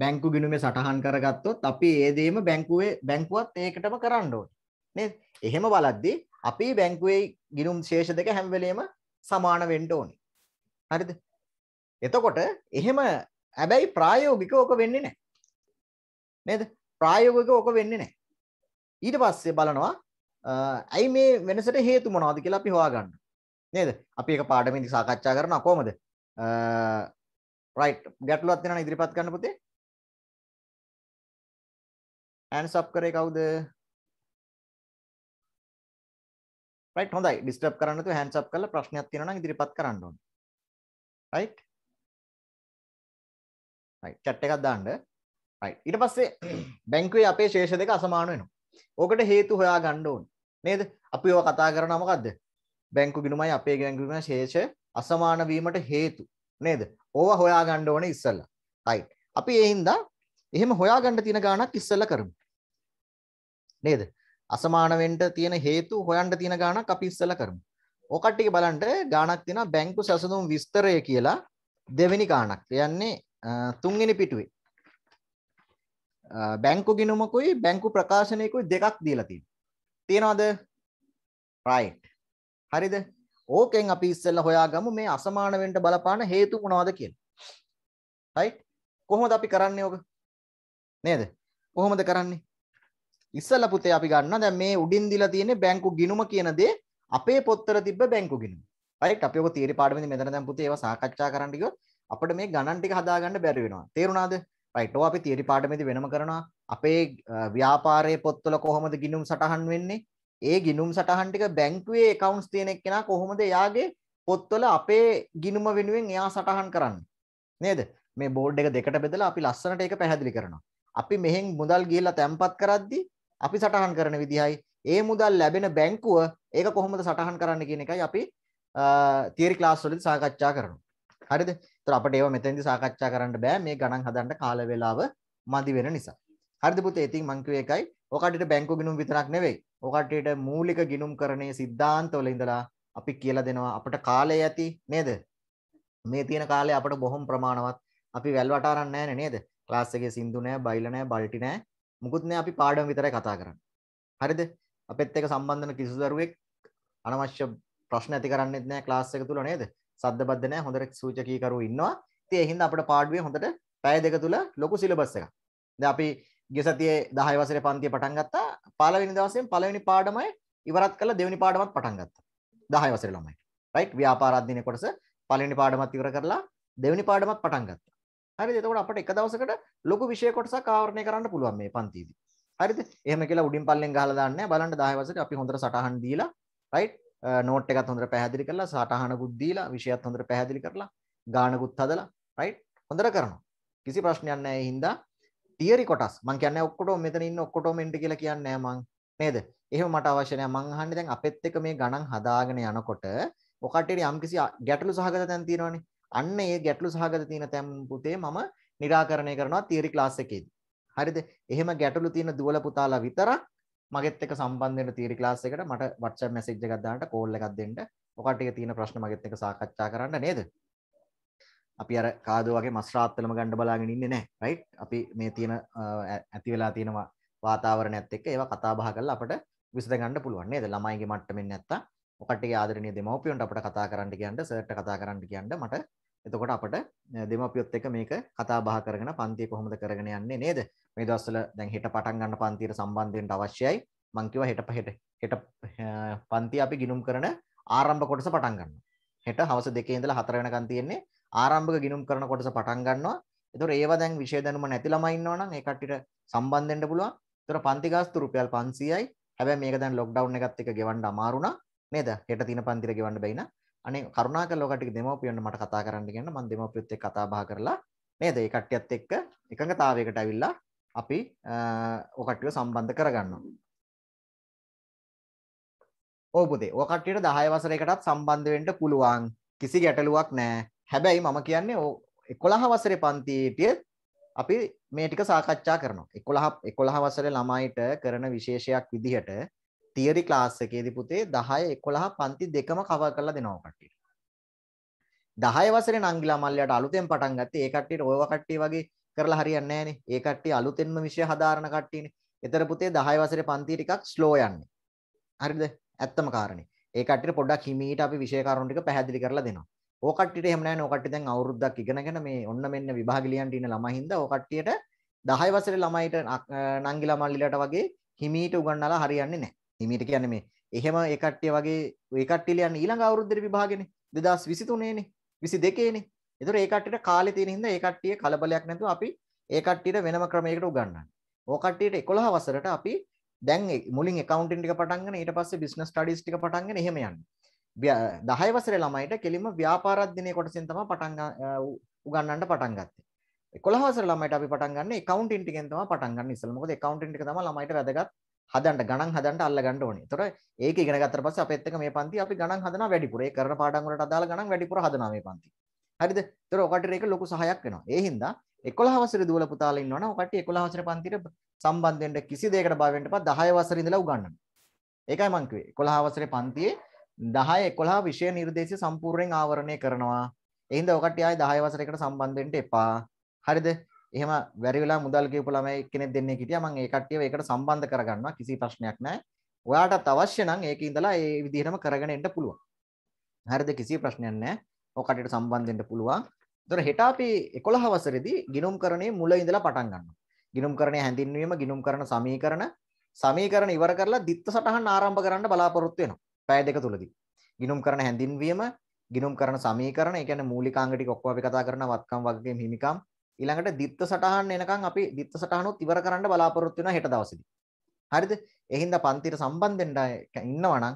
බැංකු ගිණුමේ සටහන් කරගත්තොත් අපි ඒ දේම බැංකුවේ බැංකුවත් ඒකටම කරන්න ඕනේ නේද? එහෙම බලද්දී අපි බැංකුවේ ගිණුම් ශේෂ දෙක හැම වෙලෙම සමාන වෙන්න ඕනේ. හරිද? එතකොට එහෙම හැබැයි ප්‍රායෝගිකව ඔක වෙන්නේ නැහැ. නේද? ප්‍රායෝගිකව ඔක වෙන්නේ නැහැ. ඊට පස්සේ බලනවා ඇයි මේ වෙනසට හේතු මොනවද කියලා අපි හොයාගන්න. නේද? අපි ඒක පාඩමේදී සාකච්ඡා කරනවා කොහමද? රයිට් ගැටලුවක් තියෙනවා ඉදිරිපත් කරන්න පුතේ. හෑන්ඩ්ස් අප් කරේ කවුද? රයිට් හොඳයි. ඩිස්ටර්බ් කරන්න නැතුව හෑන්ඩ්ස් අප් කරලා ප්‍රශ්නයක් තියෙනවා නම් ඉදිරිපත් කරන්න ඕනේ. රයිට්? රයිට්. chat එකක් දාන්න. රයිට්. ඊට පස්සේ බැංකුවේ අපේ ශේෂ දෙක අසමාන වෙනවා. ඕකට හේතු හොයා ගන්න ඕනේ. නේද? අපි ඔය කතා කරනවා මොකද්ද? බැංකු ගිණුමයි අපේ බැංකු ගිණුමයි ශේෂ අසමාන වීමට හේතු. නේද? ඕවා හොයා ගන්න ඕනේ ඉස්සෙල්ලා. රයිට්. අපි ඒ හින්දා එහෙම හොයා ගන්න තියෙන ගාණක් ඉස්සෙල්ලා කරමු. නේද? අසමාන වෙන්න තියෙන හේතු හොයන්න තියෙන ගාණක් අපි ඉස්සලා කරමු. ඔකට ටික බලන්න ගාණක් තියෙනවා බැංකු සැසඳුම් විස්තරය කියලා දෙවෙනි ගාණක්. කියන්නේ තුන්වෙනි පිටුවේ. බැංකු ගිණුමකුයි බැංකු ප්‍රකාශනයකුයි දෙකක් දීලා තියෙනවා. තියනවද? right. හරිද? ඕකෙන් අපි ඉස්සෙල්ලා හොයාගමු මේ අසමාන වෙන්න බලපාන හේතු මොනවද කියලා. right? කොහොමද අපි කරන්නේ ඔක? නේද? කොහොමද කරන්නේ? ඉස්සල පුතේ අපි ගන්න දැන් මේ උඩින් දිලා තියෙන්නේ බැංකු ගිණුම කියන දේ අපේ පොත්තර තිබ්බ බැංකු ගිණුම. රයිට් අපි ඔක තියරි පාඩමේදී මෙතන දැන් පුතේ ඒවා සාකච්ඡා කරන්න ගියොත් අපිට මේ ගණන් ටික හදාගන්න බැරි වෙනවා. තේරුණාද? රයිට් ඔය අපි තියරි පාඩමේදී වෙනම කරනවා. අපේ ව්‍යාපාරයේ පොත්වල කොහොමද ගිණුම් සටහන් වෙන්නේ? ඒ ගිණුම් සටහන් ටික බැංකුවේ accounts තියෙන එක්කෙනා කොහොමද එයාගේ පොත්වල අපේ ගිණුම වෙනුවෙන් එයා සටහන් කරන්නේ? නේද? මේ බෝඩ් එක දෙකට බෙදලා අපි ලස්සනට ඒක පැහැදිලි කරනවා. අපි මෙහෙන් මුදල් ගිහිල්ලා තැම්පත් කරද්දී අපි සටහන් කරන විදිහයි ඒ මුදල් ලැබෙන බැංකුව ඒක කොහොමද සටහන් කරන්න කියන එකයි අපි තීරි ක්ලාස් වලින් සාකච්ඡා කරනවා හරිද ඒතර අපිට ඒව මෙතෙන්දි සාකච්ඡා කරන්න බෑ මේ ගණන් හදන්න කාල වේලාව මදි වෙන නිසා හරිද පුතේ ඉතින් මං කිව්ව එකයි ඔකටට බැංකු ගිණුම් විතරක් නෙවෙයි ඔකටට මූලික ගිණුම් කරණයේ සිද්ධාන්තවල ඉඳලා අපි කියලා දෙනවා අපිට කාලය ඇති නේද මේ තියෙන කාලේ අපිට බොහොම ප්‍රමාණවත් අපි වැල්වට අරන් නැහැ නේද ක්ලාස් එකේ සින්දු නැහැ බයිල නැහැ බල්ටි නැහැ මුකුත් නෑ අපි පාඩම් විතරයි කතා කරන්නේ. හරිද? අපෙත් එක්ක සම්බන්ධ වෙන කිසිදු දරුවෙක් අනවශ්‍ය ප්‍රශ්න ඇති කරන්නේත් නෑ ක්ලාස් එක තුල නේද? සද්දබද්ද නෑ හොඳට සූචකීකරුවෝ ඉන්නවා. ඉතින් ඒ හින්දා අපේ පාඩුවේ හොඳට පැය දෙක තුල ලොකු සිලබස් එකක්. දැන් අපි ගිය සතියේ 10 වසරේ පන්තිය පටන් ගත්තා. පළවෙනි දවසෙන් පළවෙනි පාඩමයි ඉවරත් කරලා දෙවෙනි පාඩමත් පටන් ගත්තා. 10 වසරේ ළමයි. රයිට්? ව්‍යාපාර අධ්‍යයන කොටස පළවෙනි පාඩමත් ඉවර කරලා දෙවෙනි පාඩමත් පටන් ගත්තා. හරිද? එතකොට අපිට එක දවසකට ලොකු විෂය කොටසක් ආවරණය කරන්න පුළුවන් මේ පන්තිදී. හරිද? එහෙම කියලා උඩින් පල්ලෙන් ගහලා දාන්න නෑ. බලන්න 10 වසරේ අපි හොඳට සටහන් දීලා රයිට් නෝට් එකත් හොඳට පැහැදිලි කරලා සටහනකුත් දීලා විෂයත් හොඳට පැහැදිලි කරලා ගානකුත් හදලා රයිට් හොඳට කරනවා. කිසි ප්‍රශ්නයක් නෑ ඒ හින්දා තියරි කොටස් මං කියන්නේ ඔක්කොටම මෙතන ඉන්න ඔක්කොටම එන්න කියලා කියන්නේ නෑ මං නේද? එහෙම මට අවශ්‍ය නෑ. මං අහන්නේ දැන් අපෙත් එක මේ ගණන් හදාගෙන යනකොට ඔකටේ යම්කිසි ගැටලු සහගත තැන් තියෙනවනේ. අන්න ඒ ගැටලු සහගත තියෙන තැන් පුතේ මම निराකරණය කරනවා තියරි ක්ලාස් එකේදී. හරිද? එහෙම ගැටලු තියෙන දුවල පුතාලා විතරක් මගෙත් එක්ක සම්බන්ධ වෙන තියරි ක්ලාස් එකට මට WhatsApp message එකක් දාන්න, call එකක් දෙන්න, ඔකට තියෙන ප්‍රශ්න මගෙත් එක්ක සාකච්ඡා කරන්න නේද? අපි අර කාදෝ වගේ මස් රාත්තලම ගන්න බලාගෙන ඉන්නේ නැහැ. රයිට්? අපි මේ තියෙන ඇති වෙලා තියෙන වාතාවරණයත් එක්ක ඒවා කතා බහ කරලා අපිට විසඳ ගන්න පුළුවන් නේද? ළමයිගේ මට්ටමින් නැත්තම් ඔකටගේ ආදරණීය දෙමව්පියන්ට අපිට කතා කරන්න කියන්න, සර්ට කතා කරන්න කියන්න මට එතකොට අපට දෙමපියොත් එක්ක මේක කතා බහ කරගෙන පන්තිය කොහොමද කරගෙන යන්නේ නේද? මේ දවස්වල දැන් හෙට පටන් ගන්න පන්තියට සම්බන්ධ වෙන්න අවශ්‍යයි. මං කිව්වා හෙට හෙට හෙට පන්තිය අපි ගිණුම් කරන ආරම්භ කොටස පටන් ගන්නවා. හෙට හවස දෙකේ ඉඳලා හතර වෙනකන් තියෙන්නේ ආරම්භක ගිණුම් කරන කොටස පටන් ගන්නවා. ඒතකොට ඒවා දැන් විෂය දැනුම නැති ළමයි ඉන්නවනම් ඒ කට්ටියට සම්බන්ධ වෙන්න පුළුවන්. ඒතකොට පන්ති ගාස්තු රුපියල් 500යි. හැබැයි මේක දැන් ලොක්ඩවුන් එකත් එක්ක ගෙවන්න අමාරු නේද? හෙට තියෙන පන්තිර ගෙවන්න බැයි නා. අනේ කරුණාකරලා ඔය කට්ටිය දෙමව්පියන්ට මට කතා කරන්න කියන්න මම දෙමව්පියොත් එක්ක කතා බහ කරලා නේද ඒ කට්ටියත් එක්ක එකඟතාවයකට අවිල්ලා අපි ඔය කට්ටිය සම්බන්ධ කරගන්නවා. ඕ පුතේ ඔය කට්ටියට 10 වසරයකටත් සම්බන්ධ වෙන්න පුළුවන්. කිසි ගැටලුවක් නැහැ. හැබැයි මම කියන්නේ ඔය 11 වසරේ පන්තියේදී අපි මේ ටික සාකච්ඡා කරනවා. 11 11 වසරේ ළමයිට කරන විශේෂයක් විදිහට තියරි ක්ලාස් එකේදී පුතේ 10 11 පන්ති දෙකම කවර් කරලා දෙනවා කට්ටියට. 10 වසරේ නංගිලා මල්ලයට අලුතෙන් පටන් ගත්තේ ඒ කට්ටියට ඔයව කට්ටිය වගේ කරලා හරියන්නේ නැහනේ. ඒ කට්ටිය අලුතෙන්ම විෂය හදාරන කට්ටියනේ. එතර පුතේ 10 වසරේ පන්ති ටිකක් ස්ලෝ යන්නේ. හරිද? ඇත්තම කාරණේ. ඒ කට්ටියට පොඩ්ඩක් හිමීට අපි විෂය කරුණු ටික පැහැදිලි කරලා දෙනවා. ඕ කට්ටියට එහෙම නැහැ නේ. ඕ කට්ටිය දැන් අවුරුද්දක් ඉගෙනගෙන මේ ඔන්න මෙන්න විභාග ලියන්න ඉන්න ළමයි හින්දා ඕ කට්ටියට 10 වසරේ ළමයිට නංගිලා මල්ලිලට වගේ හිමීට උගන්වලා හරියන්නේ නැහැ. නිමීට කියන්නේ මේ එහෙම ඒ කට්ටිය වගේ ඒ කට්ටියලියන් ඊළඟ අවුරුද්දේ විභාගෙනේ 2023 නේ 22 නේ. ඒතර ඒ කට්ටියට කාලේ තියෙන හින්දා ඒ කට්ටිය කලබලයක් නැතුව අපි ඒ කට්ටියට වෙනම ක්‍රමයකට උගන්වන්නේ. ඕ කට්ටියට 11 වසරට අපි දැන් මුලින් accountting ටික පටන් ගන්න ඊට පස්සේ business studies ටික පටන් ගන්න එහෙම යන්නේ. 10 වසරේ ළමයිට කෙලින්ම ව්‍යාපාර අධ්‍යයනයේ කොටසෙන් තමයි පටන් උගන්වන්න පටන් ගත්තේ. 11 වසර ළමයිට අපි පටන් ගන්න accountting ටිකෙන් තමයි පටන් ගන්න ඉස්සෙල්ලා. මොකද accountting ටික තමයි ළමයිට වැදගත් හදන්න ගණන් හදන්න අල්ල ගන්න ඕනේ. එතකොට ඒක ඉගෙන ගත්තට පස්සේ අපේත් එක මේ පන්ති අපි ගණන් හදනවා වැඩිපුර. ඒ කරන පාඩම් වලට අදාළ ගණන් වැඩිපුර හදනවා මේ පන්ති. හරිද? එතකොට ඔකට ඒක ලොකු සහයක් වෙනවා. ඒ හින්දා 11 වසරේ දුවල පුතාලා ඉන්නවනම් ඔකට 11 වසරේ පන්තියට සම්බන්ධ වෙන්න කිසි දෙයකට බාර වෙන්න එපා. 10 වසරේ ඉඳලා උගන්වන්න. ඒකයි මං කිව්වේ. 11 වසරේ පන්තියේ 10 11 විෂය නිර්දේශය සම්පූර්ණයෙන් ආවරණය කරනවා. එහෙනම් ඔකට ආයේ 10 වසරයකට සම්බන්ධ වෙන්න එපා. හරිද? එහෙම වැරි වෙලා මුදල් ගියපු ළමයි කෙනෙක් දෙන්නේ හිටියා මම ඒ කට්ටියව ඒකට සම්බන්ධ කරගන්නවා කිසි ප්‍රශ්නයක් නැහැ. ඔයාටත් අවශ්‍ය නම් ඒක ඉඳලා ඒ විදිහටම කරගෙන එන්න පුළුවන්. හරිද කිසි ප්‍රශ්නයක් නැහැ. ඔය කට්ටියට සම්බන්ධ වෙන්න පුළුවන්. ඒතර හෙට අපි 11 වසරේදී ගිණුම් කරණේ මුල ඉඳලා පටන් ගන්නවා. ගිණුම් කරණය හැඳින්වීම, ගිණුම් කරන සමීකරණ, සමීකරණ ඉවර කරලා දිත්ත සටහන් ආරම්භ කරන්න බලාපොරොත්තු වෙනවා. පැය දෙක තුලදී. ගිණුම් කරන හැඳින්වීම, ගිණුම් කරන සමීකරණ, ඒ කියන්නේ මූලිකාංග ටික ඔක්කොම අපි කතා කරන වත්කම් වර්ගයේ හිමිකම්, ඊළඟට දිත්ත සටහන් එනකන් අපි දිත්ත සටහනොත් ඉවර කරන්න බලාපොරොත්තු වෙනවා හෙට දවසේදී. හරිද? එහෙනම් පන්තියට සම්බන්ධ වෙන්න ඉන්නවා නම්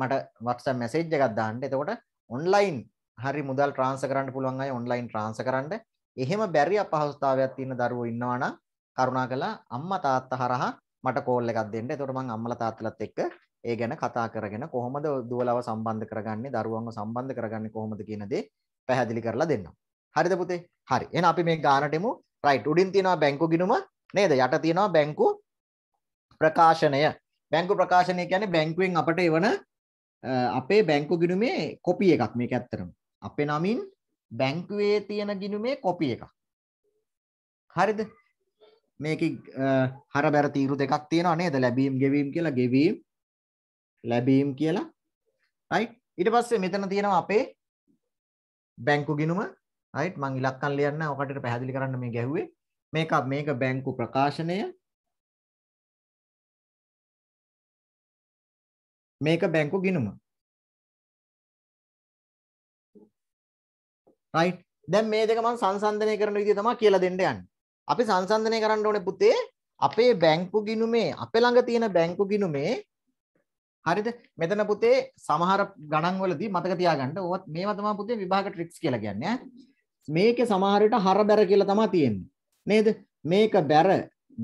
මට WhatsApp message එකක් දාන්න. එතකොට online හරි මුදල් transfer කරන්න පුළුවන් අය online transfer කරන්න. එහෙම බැරි අපහසුතාවයක් තියෙන දරුවෝ ඉන්නවා නම් කරුණාකරලා අම්මා තාත්තා හරහා මට කෝල් එකක් දෙන්න. එතකොට මම අම්මලා තාත්තලාත් එක්ක ඒ ගැන කතා කරගෙන කොහොමද දුවලව සම්බන්ධ කරගන්නේ, දරුවන්ව සම්බන්ධ කරගන්නේ කොහොමද කියන දේ පැහැදිලි කරලා දෙන්නම්. හරිද පුතේ? හරි. එහෙනම් අපි මේ ගානට එමු. right. උඩින් තියෙනවා බැංකු ගිණුම නේද? යට තියෙනවා බැංකු ප්‍රකාශනය. බැංකු ප්‍රකාශනය කියන්නේ බැංකුවෙන් අපට එවන අපේ බැංකු ගිණුමේ කොපි එකක් මේක ඇත්තටම. අපේ නමින් බැංකුවේ තියෙන ගිණුමේ කොපි එකක්. හරිද? මේක හර බැර තීරු දෙකක් තියෙනවා නේද? ලැබීම් ගෙවීම් කියලා ගෙවීම් ලැබීම් කියලා. right? ඊට පස්සේ මෙතන තියෙනවා අපේ බැංකු ගිණුම right මම ඉලක්කම් ලියන්න ඔකට පැහැදිලි කරන්න මේ ගැහුවේ මේක මේක බැංකු ප්‍රකාශනය මේක බැංකු ගිණුම right දැන් මේ දෙක මම සංසන්දනය කරන විදිය තමයි කියලා දෙන්න යන්නේ අපි සංසන්දනය කරන්න ඕනේ පුතේ අපේ බැංකු ගිණුමේ අපේ ළඟ තියෙන බැංකු ගිණුමේ හරිද මෙතන පුතේ සමහර ගණන් වලදී මතක තියාගන්න ඕවත් මේවා තමයි පුතේ විභාග ට්‍රික්ස් කියලා කියන්නේ ඈ මේකේ සමහරට හරබැර කියලා තමයි තියෙන්නේ. නේද? මේක බැර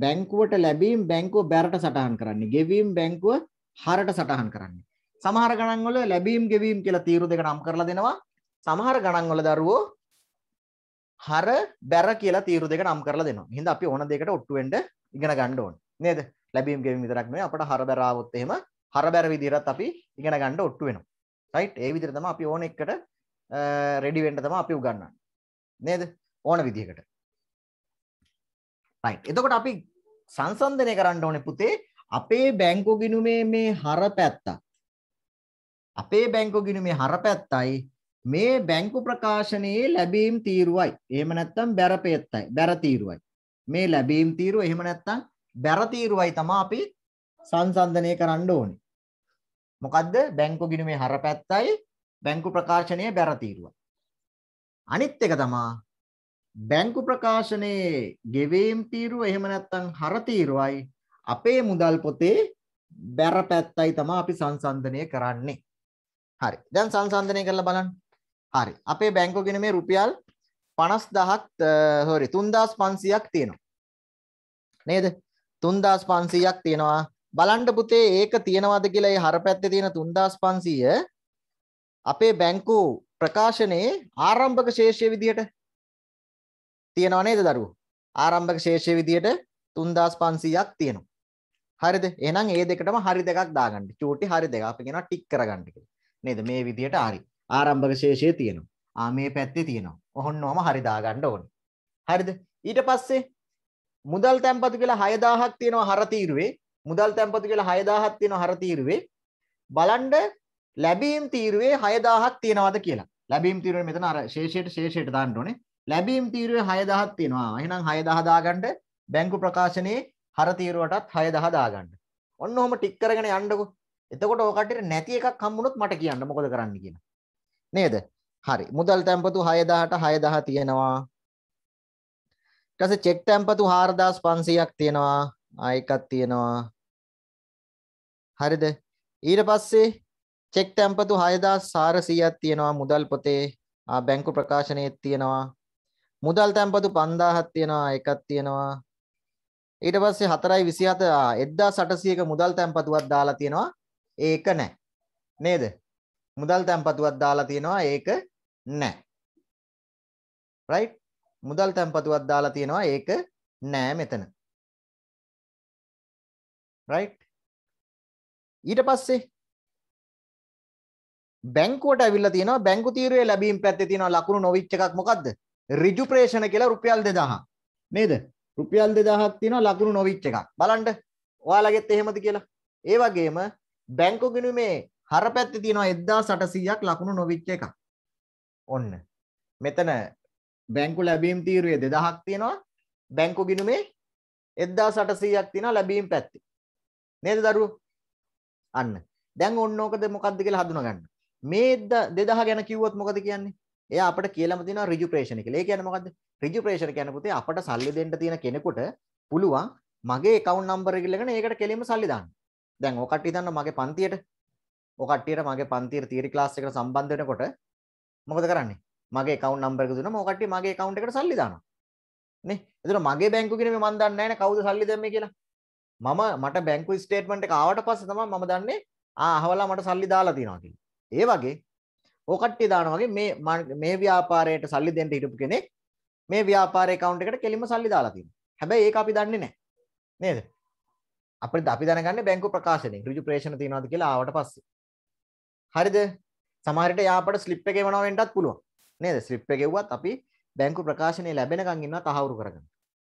බැංකුවට ලැබීම් බැංකුව බැරට සටහන් කරන්නේ. ගෙවීම් බැංකුව හරට සටහන් කරන්නේ. සමහර ගණන් වල ලැබීම් ගෙවීම් කියලා තීරු දෙක නම් කරලා දෙනවා. සමහර ගණන් වල දරුවෝ හර බැර කියලා තීරු දෙක නම් කරලා දෙනවා. එහෙනම් අපි ඕන දෙයකට ඔට්ටු වෙන්න ඉගෙන ගන්න ඕනේ. නේද? ලැබීම් ගෙවීම් විතරක් නෙවෙයි අපිට හර බැර ආවොත් එහෙම හර බැර විදිහටත් අපි ඉගෙන ගන්න ඔට්ටු වෙනවා. රයිට්? ඒ විදිහට තමයි අපි ඕන එකට රෙඩි වෙන්න තමයි අපි උගන්වන්නේ. නේද ඕන විදිහකට රයිට් එතකොට අපි සංසන්දනය කරන්න ඕනේ පුතේ අපේ බැංකු ගිණුමේ මේ හර පැත්ත අපේ බැංකු ගිණුමේ හර පැත්තයි මේ බැංකු ප්‍රකාශනයේ ලැබීම් තීරුවයි එහෙම නැත්නම් බැර පෙත්තයි බැර තීරුවයි මේ ලැබීම් තීරුව එහෙම නැත්නම් බැර තීරුවයි තමයි අපි සංසන්දනය කරන්න ඕනේ මොකද්ද බැංකු ගිණුමේ හර පැත්තයි බැංකු ප්‍රකාශනයේ බැර තීරුවයි අනිත් එක තමා බැංකු ප්‍රකාශනයේ ගෙවීම් තීරුව එහෙම නැත්නම් හර තීරුවයි අපේ මුදල් පොතේ බැර පැත්තයි තමයි අපි සංසන්දනය කරන්නේ. හරි. දැන් සංසන්දනය කරලා බලන්න. හරි. අපේ බැංකුව ගෙන මේ රුපියල් 50000ක් හරි 3500ක් තියෙනවා. නේද? 3500ක් තියෙනවා. බලන්න පුතේ ඒක තියනවාද කියලා ඒ හර පැත්තේ තියෙන 3500 අපේ බැංකු ප්‍රකාශනයේ ආරම්භක ශේෂය විදිහට තියෙනව නේද දරුවෝ? ආරම්භක ශේෂය විදිහට 3500ක් තියෙනවා. හරිද? එහෙනම් ඒ දෙකටම හරි දෙකක් දාගන්න. චූටි හරි දෙක. අපි කියනවා ටික් කරගන්න කියලා. නේද? මේ විදිහට හරි. ආරම්භක ශේෂය තියෙනවා. ආ මේ පැත්තේ තියෙනවා. ඔහොන්නෝම හරි දාගන්න ඕනේ. හරිද? ඊට පස්සේ මුදල් තැන්පතු කියලා 6000ක් තියෙනවා හර තීරුවේ. මුදල් තැන්පතු කියලා 6000ක් තියෙනවා හර තීරුවේ. බලන්න ලැබීම් තීරුවේ 6000ක් තියනවාද කියලා. ලැබීම් තීරුවේ මෙතන අර ශේෂයට ශේෂයට දාන්න ඕනේ. ලැබීම් තීරුවේ 6000ක් තියෙනවා. එහෙනම් 6000 දාගන්න බැංකු ප්‍රකාශනයේ හර තීරුවටත් 6000 දාගන්න. ඔන්න ඔහොම ටික් කරගෙන යන්නකෝ. එතකොට ඔය කට්ටියට නැති එකක් හම්බුනොත් මට කියන්න මොකද කරන්න කියලා. නේද? හරි. මුදල් තැන්පතු 6000ට 6000 තියෙනවා. ඊට පස්සේ චෙක් තැන්පතු 4500ක් තියෙනවා. ආයෙකක් තියෙනවා. හරිද? ඊට පස්සේ චෙක් තැම්පතු 6400ක් තියෙනවා මුදල් පොතේ බැංකු ප්‍රකාශනයේ තියෙනවා මුදල් තැම්පතු 5000ක් තියෙනවා එකක් තියෙනවා ඊට පස්සේ 427 1800ක මුදල් තැම්පතුවක් දාලා තියෙනවා ඒක නැහැ නේද මුදල් තැම්පතුවක් දාලා තියෙනවා ඒක නැහැ right මුදල් තැම්පතුවක් දාලා තියෙනවා ඒක නැහැ මෙතන right ඊට පස්සේ බැංකුවට ඇවිල්ලා තියෙනවා බැංකු තීරුවේ ලැබීම් පැත්තේ තියෙනවා ලකුණු නොවිච් එකක් මොකද්ද? ඍජු ප්‍රේෂණ කියලා රුපියල් 2000. නේද? රුපියල් 2000ක් තියෙනවා ලකුණු නොවිච් එකක්. බලන්න. ඔයාලගෙත් එහෙමද කියලා. ඒ වගේම බැංකු ගිණුමේ හර පැත්තේ තියෙනවා 1800ක් ලකුණු නොවිච් එකක්. ඔන්න. මෙතන බැංකු ලැබීම් තීරුවේ 2000ක් තියෙනවා. බැංකු ගිණුමේ 1800ක් තියෙනවා ලැබීම් පැත්තේ. නේද දරුවෝ? අන්න. දැන් ඔන්න ඕකද මොකද්ද කියලා හඳුනා ගන්න. මේ 2000 ගැන කිව්වොත් මොකද කියන්නේ? එයා අපිට කියලාම දෙනවා රිජුප්‍රේෂණ කියලා. ඒ කියන්නේ මොකද්ද? රිජුප්‍රේෂණ කියන පුතේ අපට සල්ලි දෙන්න තියෙන කෙනෙකුට පුළුවන් මගේ account number එක ඉල්ලගෙන ඒකට කෙලින්ම සල්ලි දාන්න. දැන් ඔය කට්ටිය දන්නවා මගේ පන්තියට ඔය කට්ටියට මගේ පන්තියේ තියරි ක්ලාස් එකට සම්බන්ධ වෙනකොට මොකද කරන්නේ? මගේ account number එක දුන්නම ඔය කට්ටිය මගේ account එකට සල්ලි දානවා. නේ? එතන මගේ බැංකුව කියන මේ මන් දන්නේ නැහැ නේ කවුද සල්ලි දැම්මේ කියලා. මම මට බැංකු ස්ටේට්මන්ට් එක ආවට පස්සේ තමයි මම දන්නේ ආ අහවලා මට සල්ලි දාලා තියෙනවා කියලා. ඒ වගේ ඕකට්ටිය දාන වගේ මේ මේ ව්‍යාපාරයට සල්ලි දෙන්න හිටපු කෙනෙක් මේ ව්‍යාපාර account එකට කෙලින්ම සල්ලි දාලා තියෙනවා. හැබැයි ඒක අපි දන්නේ නැහැ. නේද? අපිට අපි දැනගන්නේ බැංකු ප්‍රකාශනයේ ඍජු ප්‍රේෂණ තියනවාද කියලා ආවට පස්සේ. හරිද? සමහර විට යාපට ස්ලිප් එකේ වෙනවා වෙන්නත් පුළුවන්. නේද? ස්ලිප් එකේ ගෙවුවත් අපි බැංකු ප්‍රකාශනයේ ලැබෙනකන් ඉන්නවා තහවුරු කරගන්න.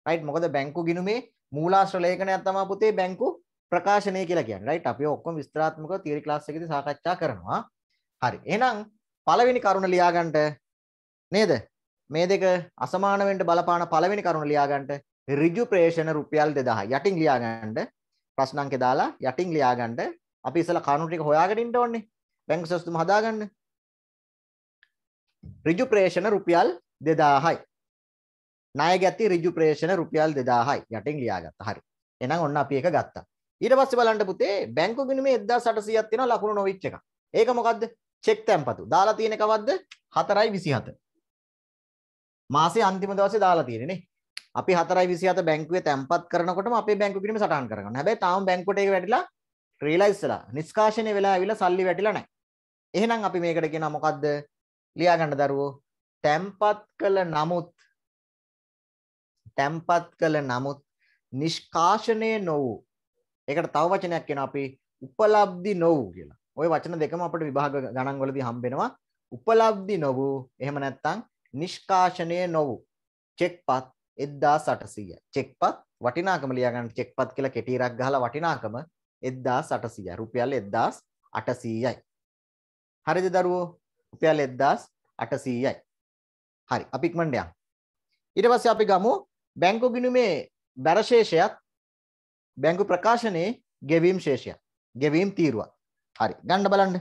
රයිට් මොකද බැංකු ගිණුමේ මූලාශ්‍ර ලේඛනයක් තමයි පුතේ බැංකු ප්‍රකාශනය කියලා කියන්නේ. රයිට් අපි ඔක්කොම විස්තරාත්මකව තියරි ක්ලාස් එකේදී සාකච්ඡා කරනවා. හරි. එහෙනම් පළවෙනි කරුණ ලියාගන්න නේද? මේ දෙක අසමාන වෙන්න බලපාන පළවෙනි කරුණ ලියාගන්න ඍජු ප්‍රේෂණ රුපියල් 2000 යටින් ලියාගන්න ප්‍රශ්න අංකේ දාලා යටින් ලියාගන්න අපි ඉස්සලා කරුණු ටික හොයාගෙන ඉන්න ඕනේ. බැංකු සස්තුම හදාගන්න. ඍජු ප්‍රේෂණ රුපියල් 2000යි. ණය ගැති ඍජු ප්‍රේෂණ රුපියල් 2000යි. යටින් ලියාගත්තා. හරි. එහෙනම් ඔන්න අපි එක ගත්තා. ඊට පස්සේ බලන්න පුතේ බැංකු ගිණුමේ 1800ක් තියෙනවා ලකුණු නොවිච් එකක්. ඒක මොකද්ද? චෙක් තැන්පතු. දාලා තියෙන කවද්ද? 4.27. මාසේ අන්තිම දවසේ දාලා තියෙන්නේ නේ. අපි 4.27 බැංකුවේ තැන්පත් කරනකොටම අපේ බැංකුව කිරීම සටහන් කරගන්න. හැබැයි තාම බැංකුවට ඒක වැඩිලා රියලයිස් වෙලා නිෂ්කාශනය වෙලා ඇවිල්ලා සල්ලි වැටිලා නැහැ. එහෙනම් අපි මේකට කියනවා මොකද්ද? ලියා ගන්න දරුවෝ. තැන්පත් කළ නමුත් තැන්පත් කළ නමුත් නිෂ්කාශනය නොවූ ඒකට තව වචනයක් කියනවා අපි උපලබ්ධි නොවූ කියලා. ওය වචන දෙකම අපට විභාග ගණන්වලදී හම්බෙනවා උපලබ්ධි නො වූ එහෙම නැත්තම් නිෂ්කාශනය නො වූ චෙක්පත් 1800 චෙක්පත් වටිනාකම ලියා ගන්න චෙක්පත් කියලා කෙටි ඉරක් ගහලා වටිනාකම 1800 රුපියල් 1800යි හරිද දරුවෝ රුපියල් 1800යි හරි අපි ඉක්මනට යමු ඊට පස්සේ අපි ගමු බැංකු ගිණුමේ බැරශේෂයත් බැංකු ප්‍රකාශනයේ ගෙවීම් ශේෂය ගෙවීම් තීරුවක් හරි ගන්න බලන්න.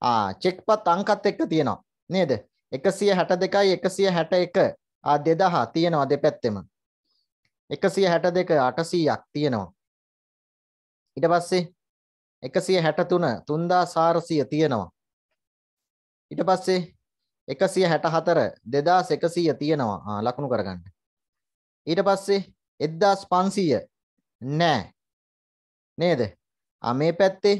ආ චෙක්පත් අංකත් එක්ක තියෙනවා. නේද? 162යි 161 ආ 2000 තියෙනවා දෙපැත්තෙම. 162 800ක් තියෙනවා. ඊට පස්සේ 163 3400 තියෙනවා. ඊට පස්සේ 164 2100 තියෙනවා. ආ ලකුණු කරගන්න. ඊට පස්සේ 1500 නෑ. නේද? ආ මේ පැත්තේ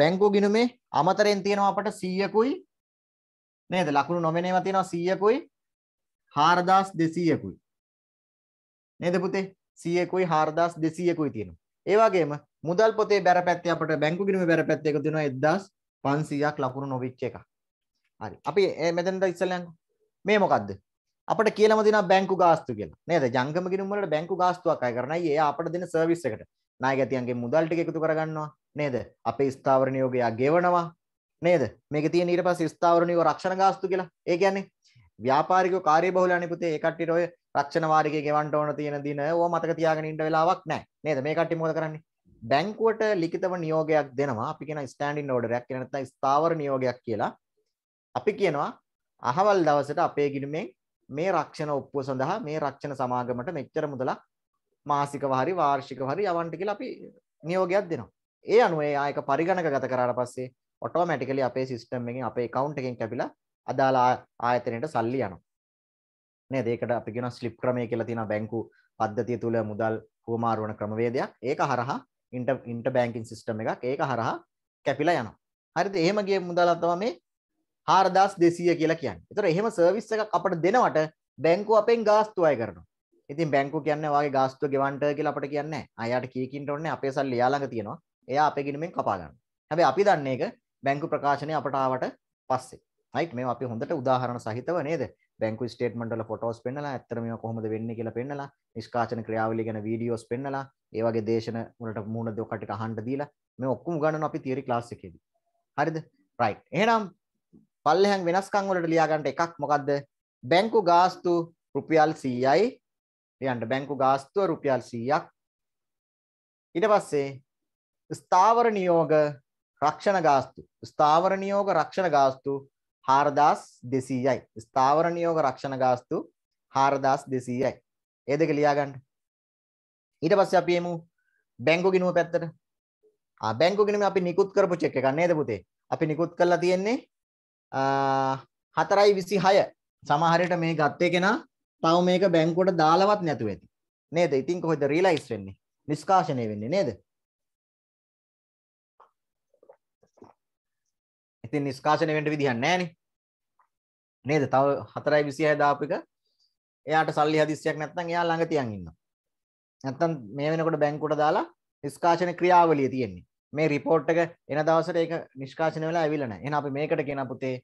බැංකෝ ගිනුමේ අමතරෙන් තියෙනවා අපට 100කුයි නේද ලකුණු නොමෙන ඒවා තියෙනවා 100කුයි 4200කුයි නේද පුතේ 100කුයි 4200කුයි තියෙනවා ඒ වගේම මුදල් පොතේ බැරපැත්තේ අපට බැංකු ගිණුමේ බැරපැත්තේ එකතු වෙනවා 1500ක් ලකුණු නොවිච්ච එකක්. හරි. අපි මෙතනද ඉස්සෙල්ලා මේ මොකද්ද? අපට කියලම දෙනවා බැංකු ගාස්තු කියලා. නේද? ජංගම ගිණුම් වලට බැංකු ගාස්තුවක් අය කරන අය එයා අපට දෙන සර්විස් එකට නායකයන්ගේ මුදල් ටික එකතු කරගන්නවා. නේද? අපේ ස්ථාවර නියෝගය ගෙවනවා. නේද? මේක තියෙන ඊට පස්සේ ස්ථාවර නියෝග රක්ෂණ ගාස්තු කියලා. ඒ කියන්නේ ව්‍යාපාරිකව කාර්යබහුලයි පුතේ ඒ කට්ටියට ඔය රක්ෂණ වාරිකේ ගෙවන්න ඕන තියෙන දින ඕවා මතක තියාගෙන ඉන්න වෙලාවක් නැහැ. නේද? මේ කට්ටිය මොකද කරන්නේ? බැංකුවට ලිඛිතව නියෝගයක් දෙනවා. අපි කියන ස්ටෑන්ඩින් ඕඩර් එකක් කියලා නැත්නම් ස්ථාවර නියෝගයක් කියලා. අපි කියනවා අහවල් දවසට අපේ ගිණුමෙන් මේ රක්ෂණ ඔප්පුව සඳහා මේ රක්ෂණ සමාගමට මෙච්චර මුදලක් මාසිකව හරි වාර්ෂිකව හරි යවන්න කියලා අපි නියෝගයක් දෙනවා. ඒ අනුව ඒ ආයක පරිගණකගත කරාට පස්සේ ඔටෝමැටිකලි අපේ සිස්ටම් එකෙන් අපේ account එකෙන් කැපිලා අදාළ ආයතනයට සල්ලි යනවා. නේද? ඒකට අපි කියනවා ස්ලිප් ක්‍රමය කියලා තියෙනවා බැංකු පද්ධතිය තුල මුදල් හුවමාරු වන ක්‍රමවේදයක්. ඒක හරහා ඉන්ටර් ඉන්ටර් බැංකින් සිස්ටම් එකක් ඒක හරහා කැපිලා යනවා. හරිද? එහෙම ගිය මුදලක් තමයි මේ හාරදස් දෙසිය කියලා කියන්න එතර එහෙම සර්විස් එක අපට දෙනවට බැංකු අපෙන් ගාස්තු අය කරන ඉතින් බැංකු කියන්න වගේ ගාස්තු ගෙවන්ට කියලා අපට කියන්න අයට කීකින්ට ඔන්න අපේ සල් යාළඟ තියෙනවා එයා අපේ ගිනමෙන් කපාගන්න හැබැයි අපි දන්නේ එක බැංකු ප්‍රකාශනය අපට ආවට පස්සේ රයිට් මේ අපි හොඳට උදාහරණ සහිතව නේද බැංකු ස්ටේට්මන්ට් වල ෆොටෝස් පෙන්නලා ඇත්තට මේවා කොහොමද වෙන්නේ කියලා පෙන්නලා නිෂ්කාශන ක්‍රියාවලිය ගැන වීඩියෝස් පෙන්නලා ඒ වගේ දේශන වලට මූණ දෙකට අහන්න දීලා මේ ඔක්කොම ගණන අපි තියරි ක්ලාස් එකේදී හරිද රයිට් එහෙනම් පල්ලෙහන් වෙනස්කම් වලට ලියා ගන්න එකක් මොකද්ද? බැංකු ගාස්තු රුපියල් 100යි. ලියන්න බැංකු ගාස්තුව රුපියල් 100ක්. ඊට පස්සේ ස්ථාවර නියෝග රක්ෂණ ගාස්තු. ස්ථාවර නියෝග රක්ෂණ ගාස්තු 4200යි. ස්ථාවර නියෝග රක්ෂණ ගාස්තු 4200යි. ඒ දෙක ලියා ගන්න. ඊට පස්සේ අපි එමු බැංකු ගිණුව පැත්තට. ආ බැංකු ගිණුම අපි නිකුත් කරපු චෙක් එකක් නේද පුතේ? අපි නිකුත් කරලා තියෙන්නේ හතරයි විසි හය සමහරයට මේ ගත්තේ කෙනා තව මේක බැංකුවට දාලවත් නැතුව ඇති නේද ඉතින් කොහෙද රීලයිස් වෙන්නේ නිස්කාශනය වෙන්නේ නේද ඉතින් නිස්කාශනය වෙන්න විදිහක් නැහනේ නේද තව 4.26 දාපු එක එයාට සල්ලි හදිස්සියක් නැත්නම් එයා ළඟ තියන් ඉන්නවා නැත්නම් මේ වෙනකොට බැංකුවට දාලා නිස්කාශන ක්‍රියාවලිය තියෙන්නේ මේ රිපෝට් එක එන දවසට ඒක නිෂ්කාශන වෙලා ඇවිල්ලා නැහැ. එහෙනම් අපි මේකට කියන පුතේ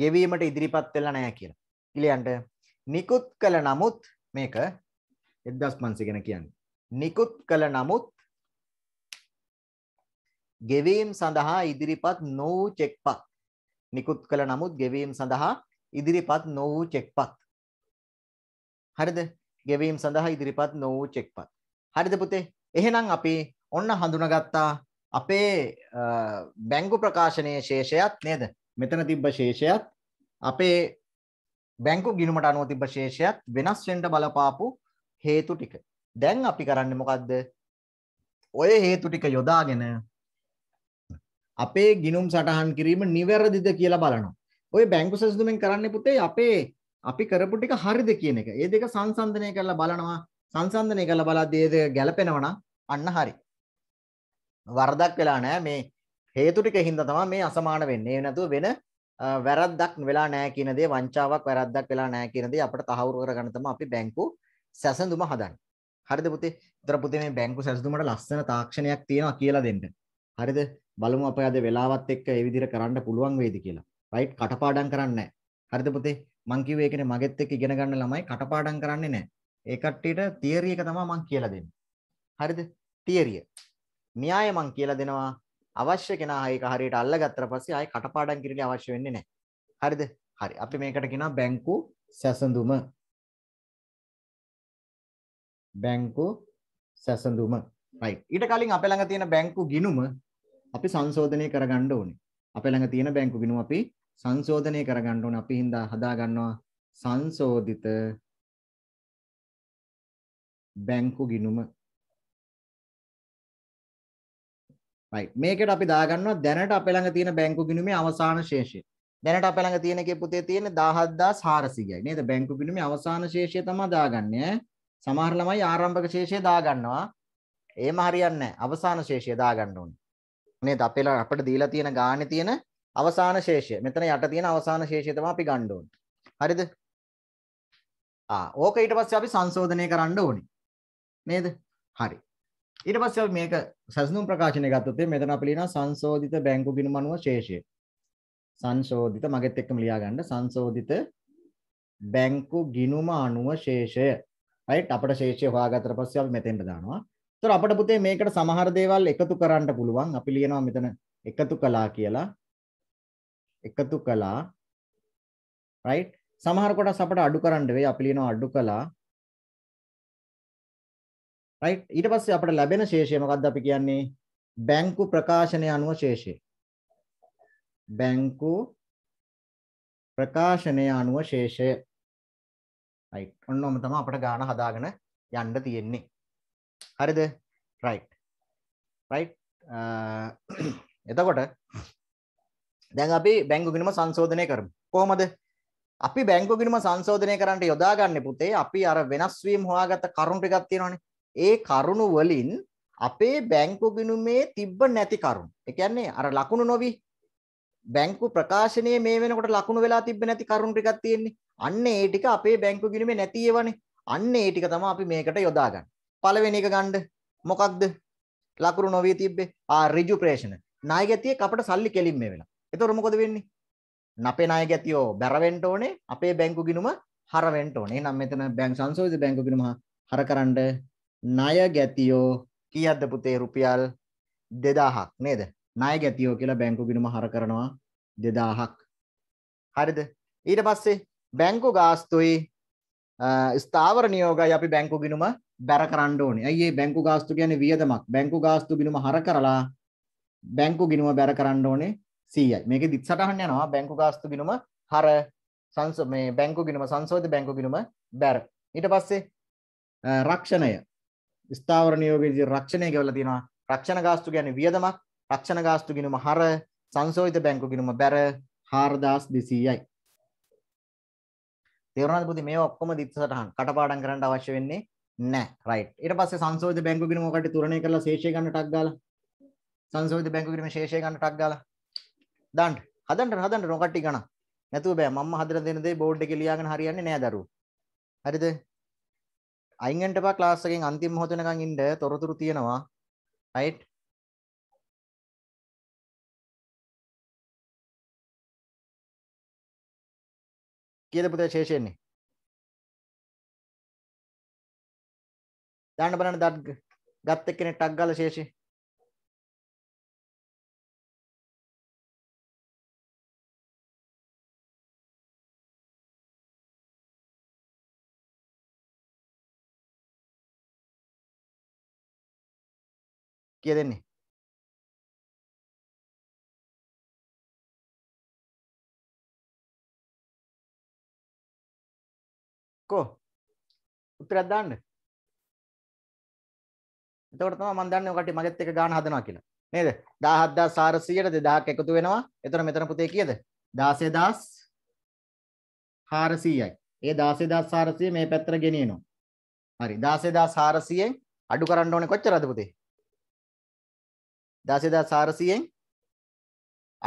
ගෙවීමට ඉදිරිපත් වෙලා නැහැ කියලා. ක්ලියන්ට නිකුත් කළ නමුත් මේක 1500 ගැන කියන්නේ. නිකුත් කළ නමුත් ගෙවීම් සඳහා ඉදිරිපත් නොවූ චෙක්පත්. නිකුත් කළ නමුත් ගෙවීම් සඳහා ඉදිරිපත් නොවූ චෙක්පත්. හරිද? ගෙවීම් සඳහා ඉදිරිපත් නොවූ චෙක්පත්. හරිද පුතේ? එහෙනම් අපි ඔන්න හඳුනාගත්තා අපේ බැංගු ප්‍රකාශනය ශේෂයත් නේද මෙතන තිබ්බ ශේෂයත් අපේ බැංකු ගිනුමට අනුව තිබ ශේෂයත් වෙනස් වෙන්ට බලපාපු හේතු ටික දැන් අපි කරන්න මොකක්ද ඔය හේතු ටික යොදාගෙන අපේ ගිනුම් සටහන් කිරීම නිවැරදිද කියලා බලනවා ඔය බැංකු සැසඳුමෙන් කරන්න පුතේ අපේ අපි කරපු ටික හරිද කියන එක ඒ දෙක සංසන්ධනය කරලා බලනවා සංසන්ධනය කරලා බලද්දී ඒ දෙක ගැලපෙනවනම් අන්න හරි වරදක් වෙලා නෑ මේ හේතු ටික හින්දා තමයි මේ අසමාන වෙන්නේ. ඒ නැතුව වෙන වැරද්දක් වෙලා නෑ කියන දේ වංචාවක් වැරද්දක් වෙලා නෑ කියන දේ අපිට තහවුරු කරගන්න තමයි අපි බැංකු සැසඳුම හදන්නේ. හරිද පුතේ? ඒතර පුතේ මේ බැංකු සැසඳුමට ලස්සන තාක්ෂණයක් තියෙනවා කියලා දෙන්න. හරිද? බලමු අපේ අද වෙලාවත් එක්ක ඒ විදිහට කරන්න පුළුවන් වේද කියලා. රයිට් කටපාඩම් කරන්නේ නැහැ. හරිද පුතේ? මං කිව්වේ ඒකනේ මගෙත් එක්ක ඉගෙන ගන්න ළමයි කටපාඩම් කරන්නේ නැහැ. ඒ කට්ටියට තියරි එක තමයි මං කියලා දෙන්නේ. හරිද? තියරිය. න්‍යාය මං කියලා දෙනවා අවශ්‍ය කෙනා ඒක හරියට අල්ලගත්තට පස්සේ ආයෙ කටපාඩම් කිරීම අවශ්‍ය වෙන්නේ නැහැ. හරිද? හරි. අපි මේකට කියනවා බැංකු සැසඳුම. බැංකු සැසඳුම. right. ඊට කලින් අපේ ළඟ තියෙන බැංකු ගිණුම අපි සංශෝධනය කරගන්න ඕනේ. අපේ ළඟ තියෙන බැංකු ගිණුම අපි සංශෝධනය කරගන්න ඕනේ. අපි හින්දා හදාගන්නවා සංශෝධිත බැංකු ගිණුම right මේකට අපි දාගන්නවා දැනට අපේ ළඟ තියෙන බැංකු ගිණුමේ අවසාන ශේෂය දැනට අපේ ළඟ තියෙන එකේ පුතේ තියෙන්නේ 17400යි නේද බැංකු ගිණුමේ අවසාන ශේෂය තමයි දාගන්නේ සමහර ළමයි ආරම්භක ශේෂය දාගන්නවා එහෙම හරියන්නේ නැහැ අවසාන ශේෂය දාගන්න ඕනේ නේද අපේ ළඟ අපිට දීලා තියෙන ගාණේ තියෙන අවසාන ශේෂය මෙතන යට තියෙන අවසාන ශේෂය තමයි අපි ගන්න ඕනේ හරිද ඕක ඊට පස්සේ අපි සංශෝධනය කරන්න ඕනේ නේද හරි ඊට පස්සේ අපි මේක සැසඳුම් ප්‍රකාශනය ගත්තොත් මෙතන අපි ලියනවා සංශෝධිත බැංකු ගිණුම අනුව ශේෂය. සංශෝධිත මගෙත් එක්කම ලියා ගන්න සංශෝධිත බැංකු ගිණුම අනුව ශේෂය. රයිට් අපිට ශේෂය හොයාගත්තට පස්සේ අපි මෙතෙන්ට දානවා. ඒතර අපිට පුතේ මේකට සමහර දේවල් එකතු කරන්න පුළුවන්. අපි ලියනවා මෙතන එකතු කළා කියලා. එකතු කළා. රයිට් සමහර කොටස් අපිට අඩු කරන්න වෙයි. අපි ලියනවා අඩු කළා. right ඊට පස්සේ අපිට ලැබෙන ශේෂය මොකද්ද අපි කියන්නේ බැංකු ප්‍රකාශනය අනුව ශේෂය බැංකු ප්‍රකාශනය අනුව ශේෂය right ඔන්න ඔම තමයි අපිට ගාන හදාගෙන යන්න තියෙන්නේ හරිද right right එතකොට දැන් අපි බැංකු ගිණුම සංශෝධනය කරමු කොහොමද අපි බැංකු ගිණුම සංශෝධනය කරන්න යොදාගන්නේ පුතේ අපි අර වෙනස් වීම හොයාගත්ත කරුණු ටිකක් තියෙනවනේ ඒ කරුණු වලින් අපේ බැංකු ගිණුමේ තිබ්බ නැති කරුණු. ඒ කියන්නේ අර ලකුණු නොවි බැංකු ප්‍රකාශනයේ මේ වෙනකොට ලකුණු වෙලා තිබ්බ නැති කරුණු ටිකක් තියෙන්නේ. අන්න ඒ ටික අපේ බැංකු ගිණුමේ නැති ඒවනේ. අන්න ඒ ටික තමයි අපි මේකට යොදාගන්නේ. පළවෙනි එක ගන්න මොකක්ද? ලකුණු නොවි තිබ්බේ. ආ ඍජු ප්‍රේෂණ. ණය ගැතියෙක් අපට සල්ලි කෙලින්ම වෙලා. එතකොට මොකද වෙන්නේ? අපේ ණය ගැතියෝ බැරවෙන්න ඕනේ. අපේ බැංකු ගිණුම හරවෙන්න ඕනේ. එහෙනම් මෙතන බැංක සංසෝධිත බැංකු ගිණුම හර කරන්න ණය ගැතියෝ කීයක්ද පුතේ රුපියල් 2000ක් නේද? ණය ගැතියෝ කියලා බැංකු ගිණුම හර කරනවා 2000ක්. හරිද? ඊට පස්සේ බැංකු ගාස්තුයි ස්ථාවර නියෝගයි අපි බැංකු ගිණුම බැර කරන්න ඕනේ. අයියේ බැංකු ගාස්තු කියන්නේ වියදමක්. බැංකු ගාස්තු ගිණුම හර කරලා බැංකු ගිණුම බැර කරන්න ඕනේ 100යි. මේකේ දිත් සටහන් යනවා බැංකු ගාස්තු ගිණුම හර සංස මේ බැංකු ගිණුම සංශෝධිත බැංකු ගිණුම බැර. ඊට පස්සේ රක්ෂණය ස්ථාවර නියෝගයේදී රක්ෂණය ගෙවලා තියෙනවා. රක්ෂණ ගාස්තු කියන්නේ වියදමක්. රක්ෂණ ගාස්තු ගිණුම හර සංශෝධිත බැංකු ගිණුම බැර 4200යි. තේරුණාද පුතේ මේ ඔක්කොම දිත්තසටහන් කටපාඩම් කරන්න අවශ්‍ය වෙන්නේ නැහැ. right. ඊට පස්සේ සංශෝධිත බැංකු ගිණුම ඔකට තුරණය කරලා ශේෂය ගන්න ටක් ගාලා සංශෝධිත බැංකු ගිණුම ශේෂය ගන්න ටක් ගාලා දාන්න. හදන්න හදන්න රොකට්ටි ගණන්. නැතුව බෑ මම්ම හදලා දෙන දේ බෝඩ් එකේ ලියාගෙන හරියන්නේ නෑ දරුවෝ. හරිද? අයින් වෙන්න එපා ක්ලාස් එකෙන් අන්තිම මොහොත වෙනකන් ඉන්න තොරතුරු තියෙනවා right කීයද පුතේ ශේෂයෙන්නේ දාන්න බලන්න දත් ගත්ත එක්කෙනෙක් ටක් ගාලා ශේෂේ කියදෙන්නේ කෝ උත්තරයක් දාන්න එතකොට තමයි මම දන්නේ ඔකට මගෙත් එක ගාන හදනවා කියලා නේද 17400ට 2000ක් එකතු වෙනවා එතකොට මෙතන පුතේ කීයද 16400යි ඒ 16400 මේ පැත්තට ගෙනියනවා හරි 16400ෙන් අඩු කරන්න ඕනේ කොච්චරද පුතේ දාසේදා සාරසියෙන්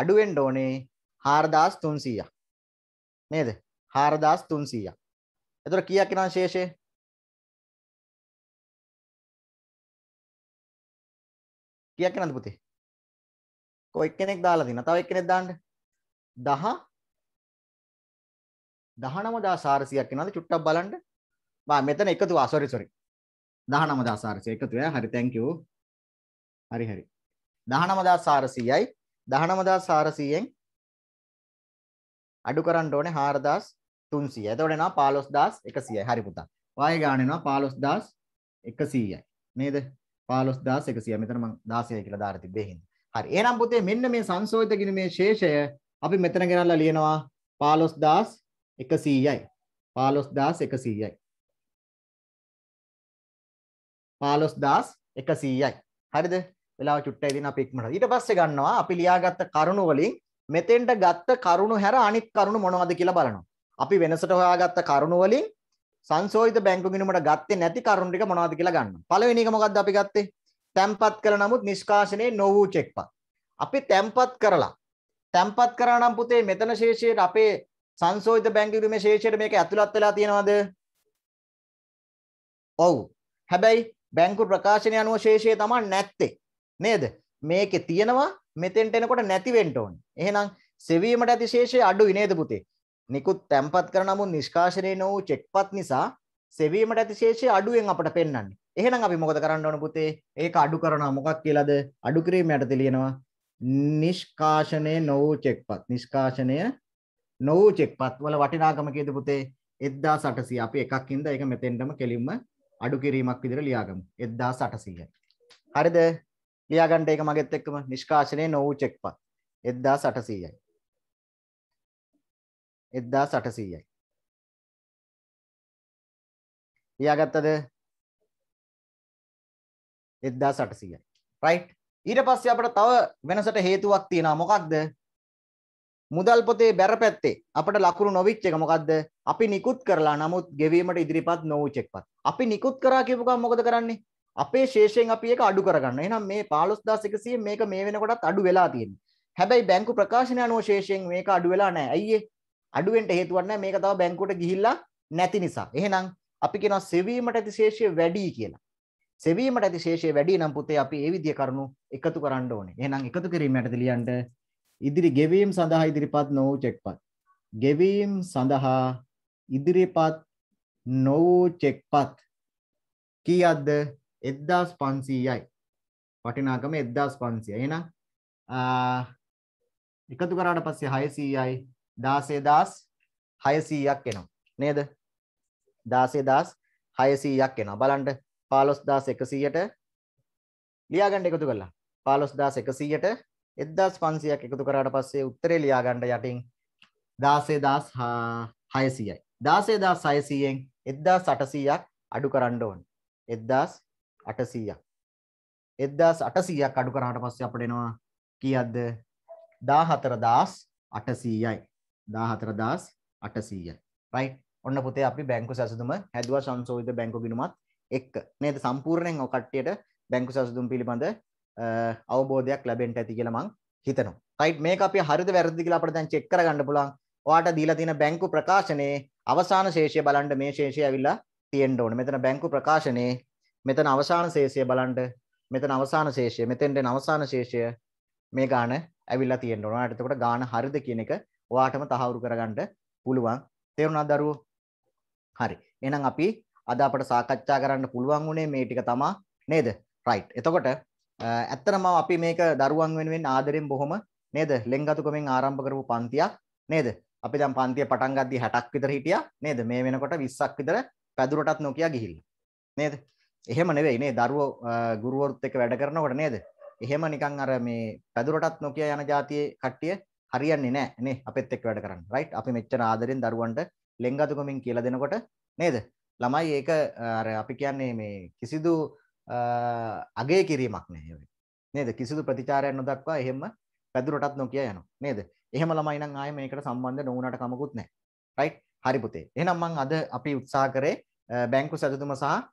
අඩුවෙන්ඩ ඕනේ හාරදාස් තුන්සීය නේද හාරදාස් තුන්සීය එතුර කියක් නම් ශේෂය කියක් නද පුතේ කොයි කෙනෙක් දාලා තින තව එක්කෙනෙක් දාන්න දහ දහනමදා සාරසියක් නද චුට්ටක් බලන්න බා මෙතන එකතු ආ සොරි සොරි දහනමදා සාරසිය එකතු වෙයි හරි thank you හරි හරි දහනමදා සාරසීයයි දහනමදා සාරසීයෙන් අඩු කරන්න ඕනේ හාරදස් තුන්සිය එතවට එනවා පාලොස් දස් එකසියයි හරි පුතා වාය ගානෙනවා පාලොස් දස් එකසීයයි නේද පාලොස් දස් එකසිය මෙතන මං දාසය කියලා දාර තිබ්බේ හින්දා හරි එහෙනම් පුතේ මෙන්න මේ සංශෝධිත ගිණුමේ ශේෂය අපි මෙතන ගෙනල්ලා ලියනවා පාලොස් දස් එකසීයයි පාලොස් දස් එකසීයයි පාලොස් දස් එකසීයයි හරිද වෙලාව චුට්ටයි දින අපි ඉක්මනට. ඊට පස්සේ ගන්නවා අපි ලියාගත්ත කරුණු වලින් මෙතෙන්ට ගත්ත කරුණු හැර අනිත් කරුණු මොනවද කියලා බලනවා. අපි වෙනසට හොයාගත්ත කරුණු වලින් සංශෝධිත බැංකු ගිණුමට ගත්තේ නැති කරුණු ටික මොනවද කියලා ගන්නවා. පළවෙනි එක මොකද්ද අපි ගත්තේ? තැම්පත් කළ නමුත් නිෂ්කාශනයේ නො වූ චෙක්පත්. අපි තැම්පත් කරලා තැම්පත් කරා නම් පුතේ මෙතන ශේෂයට අපේ සංශෝධිත බැංකු ගිණුමේ ශේෂයට මේක ඇතුළත් වෙලා තියෙනවද? ඔව්. හැබැයි බැංකු ප්‍රකාශනය අනුව ශේෂය තමයි නැත්තේ. නේද? මේකේ තියෙනවා මෙතෙන්ට එනකොට නැති වෙන්න ඕනේ. එහෙනම් සෙවීමට ඇති ශේෂය අඩුයි නේද පුතේ? නිකුත් තැම්පත් කරන නමුත් නිෂ්කාශනය නොවූ චෙක්පත් නිසා සෙවීමට ඇති ශේෂය අඩුවෙන් අපට පෙන්වන්නේ. එහෙනම් අපි මොකද කරන්න ඕන පුතේ? ඒක අඩු කරනවා මොකක් කියලාද? අඩු කිරීම යටතේ ලියනවා නිෂ්කාශනය නොවූ චෙක්පත්. නිෂ්කාශනය නොවූ චෙක්පත් වල වටිනාකම කීයද පුතේ? 1800. අපි එකක් ඉඳ ඒක මෙතෙන්ටම කෙලින්ම අඩු කිරීමක් විදිහට ලියාගමු. 1800. හරිද? ලියාගන්ට එක මගෙත් එක්කම නිෂ්කාශනය නොවූ චෙක්පත් එද්දා සටසීයයි එද්දා සටසීයයි ලියාගත්තද එද්දා සටසීයයි රයිට් ඊට පස්සේ අපට තව වෙනසට හේතුවක් තියෙනවා මොකක්ද මුදල් පොතේ බැර පැත්තේ අපට ලකුණු නොවිච්ච එක මොකද්ද? අපි නිකුත් කරලා නමුත් ගෙවීමට ඉදිරිපත් නොවූ චෙක්පත්. අපි නිකුත් කරා කියපු ගමන් මොකද කරන්නේ? අපේ ශේෂයෙන් අපි ඒක අඩු කරගන්න. එහෙනම් මේ 15100 මේක මේ වෙනකොටත් අඩු වෙලා තියෙනවා. හැබැයි බැංකු ප්‍රකාශන අනුව ශේෂයෙන් මේක අඩු වෙලා නැහැ. අයියේ අඩු වෙන්න හේතුවක් නැහැ. මේක තව බැංකුවට ගිහිල්ලා නැති නිසා. එහෙනම් අපි කියනවා සෙවීමට ඇති ශේෂය වැඩි කියලා. සෙවීමට ඇති ශේෂය වැඩි නම් පුතේ අපි ඒ විදිය කරුණු එකතු කරන්න ඕනේ. එහෙනම් එකතු කිරීම යටතේ ලියන්න ඉදිරි ගෙවීම් සඳහා ඉදිරිපත් නොවූ චෙක්පත්. ගෙවීම් සඳහා ඉදිරිපත් නොවූ චෙක්පත් කීයක්ද එද්දාස් පන්සීයයි වටිනාකම එද්දාස් පන්සිය එන එකතු කරාට පස්සේ හයසීයයි දාසේ දස් හයසීයක් එනවා නේද දාසේ දස් හයසීයක් එනවා බලන්ට පාලොස් දස් එකසීයට ලියාගණ්ඩ එකතු කරලා පාලොස් දස් එකසීයට එද්දස් පන්සියක් එකතු කරාට පස්සේ උත්තරේ ලියාගණ්ඩ යටින් දාසේ දස් හයසීයයි දාසේ දස් හයසීයෙන් එද්දා සටසීයක් අඩු කරන්න ඕන එද්දාස් අටසීයක් එද්දස් අටසීයක් අඩු කරාට පස්සේ අපට එනවා කියද්ද දාහතර දස් අටසීයයි දාහතර දස් අටසීයයි රයි ඔන්න පුතේ අපි බැංකු සැසුම හැදුව සංසෝවිත බැංකු ගිනුමත් එක් නේද සම්පූර්ණයෙන් ඔකට්ටියට බැංකු සැසුම් පිළිබඳ අවබෝධයක් ලැබෙන්ට ඇති කියලමං හිතනවා යි මේ අපි හරිද වැරදි කියලා අපට දැන් චෙක්කර ගන්න පුලන් වාට දීලා තියෙන බැංකු ප්‍රකාශනයේ අවසාන ශේෂය බලන්ට මේ ශේෂය ඇවිල්ලා තියෙන්ට ඕන මෙතන බැංකු ප්‍රකාශනයේ මෙතන අවසාන ශේෂය බලන්න මෙතන අවසාන ශේෂය මෙතෙන්ට අවසාන ශේෂය මේ ගාන ඇවිල්ලා තියෙන්න ඕන. එතකොට ගාන හරිද කියන එක ඔයාටම තහවුරු කරගන්න පුළුවන්. තේරුණාද දරුවෝ? හරි. එහෙනම් අපි අද අපට සාකච්ඡා කරන්න පුළුවන් වුණේ මේ ටික තමා නේද? right. එතකොට ඇත්තටම අපි මේක දරුවන් වෙනුවෙන් ආදරෙන් බොහොම නේද? ලෙන්ගතුකමෙන් ආරම්භ කරපු පන්තියක් නේද? අපි දැන් පන්තිය පටන් ගද්දි 60ක් විතර හිටියා නේද? මේ වෙනකොට 20ක් විතර පැදුරටත් නොකිය ගිහිල්ලා. නේද? එහෙම නෙවෙයිනේ දරුවෝ ගුරුවරුත් එක්ක වැඩ කරනකොට නේද? එහෙම නිකන් අර මේ පැදුරටත් නොකිය යන જાතියේ කට්ටිය හරියන්නේ නැහැ නේ අපෙත් එක්ක වැඩ කරන්න. රයිට්? අපි මෙච්චර ආදරෙන් දරුවන්ට ලෙන්ගතුකමින් කියලා දෙනකොට නේද? ළමයි ඒක අර අපි කියන්නේ මේ කිසිදු අගය කිරීමක් නැහැ නේද? කිසිදු ප්‍රතිචාරයක් නොදක්වා එහෙම පැදුරටත් නොකිය යනවා. නේද? එහෙම ළමයි නම් ආයේ මේකට සම්බන්ධ නොවුනට කමකුත් නැහැ. රයිට්? හරි පුතේ. එහෙනම් මම අද අපි උත්සාහ කරේ බැංකු සැදතුම සහ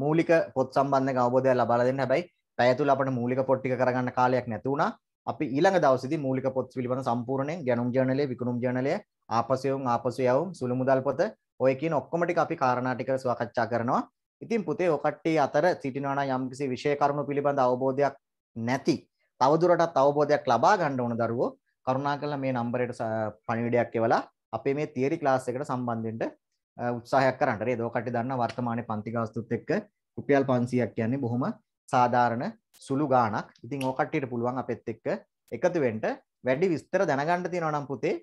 මූලික පොත් සම්බන්ධ අවබෝධය ලබා දෙන්න හැබැයි පැය තුල අපිට මූලික පොත් ටික කරගන්න කාලයක් නැති වුණා. අපි ඊළඟ දවසේදී මූලික පොත් පිළිබඳ සම්පූර්ණයෙන් ගැණුම් ජර්නලය, විකුණුම් ජර්නලය, ආපසයවුම්, ආපසයවුම්, සුළු මුදල් පොත ඔය කියන ඔක්කොම ටික අපි කාරණා ටික සාකච්ඡා කරනවා. ඉතින් පුතේ ඔය කට්ටිය අතර සිටිනවා නම් යම්කිසි විෂය කරුණු පිළිබඳ අවබෝධයක් නැති තවදුරටත් අවබෝධයක් ලබා ගන්න ඕන දරුවෝ කරුණාකරලා මේ නම්බරයට පණිවිඩයක් එවලා අපේ මේ තියරි ක්ලාස් එකට සම්බන්ධ වෙන්න උත්සාහයක් කරන්න නේද? ඔකට දන්න වර්තමානයේ පන්ති ගාස්තුත් එක්ක රුපියල් 500ක් කියන්නේ බොහොම සාධාරණ සුළු ගාණක්. ඉතින් ඕකට්ටියට පුළුවන් අපෙත් එක්ක එකතු වෙන්න වැඩි විස්තර දැනගන්න තියෙනවා නම් පුතේ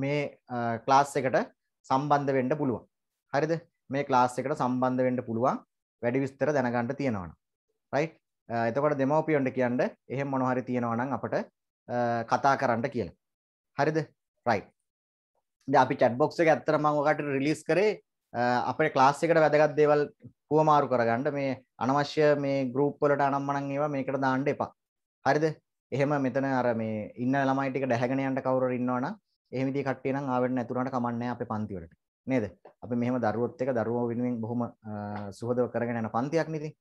මේ ක්ලාස් එකට සම්බන්ධ වෙන්න පුළුවන්. හරිද? මේ ක්ලාස් එකට සම්බන්ධ වෙන්න පුළුවන් වැඩි විස්තර දැනගන්න තියෙනවා නම්. රයිට්? එතකොට දෙමව්පියන්ට කියන්න එහෙම මොනවා හරි තියෙනවා නම් අපට කතා කරන්න කියලා. හරිද? රයිට්. අපි චැට්බොක්ස එක ඇත්තර මංකට රිලිස් කරේ අප ලාස් එකට වැදගත් දේවල් පුවමාරු කරගන්නඩ මේ අනවශ්‍ය මේ ගරුප්පලට අනම්මනන් ඒවා මේකට දාණ්ඩ එපා හරිද එහෙම මෙතන අර මේ ඉන්න ළමයිටික ඩැහැගෙනයන්ට කවුර ඉන්නවන එහමිදි කට්ටියන ආවෙන්න ඇතුරට කමන්න අප පන්තිවලට නේද අපි මෙහම දරුවොත් එක දරුවෝ වෙනුවෙන් බොහොම සුහදව කරගෙන යන පන්තියක් නිති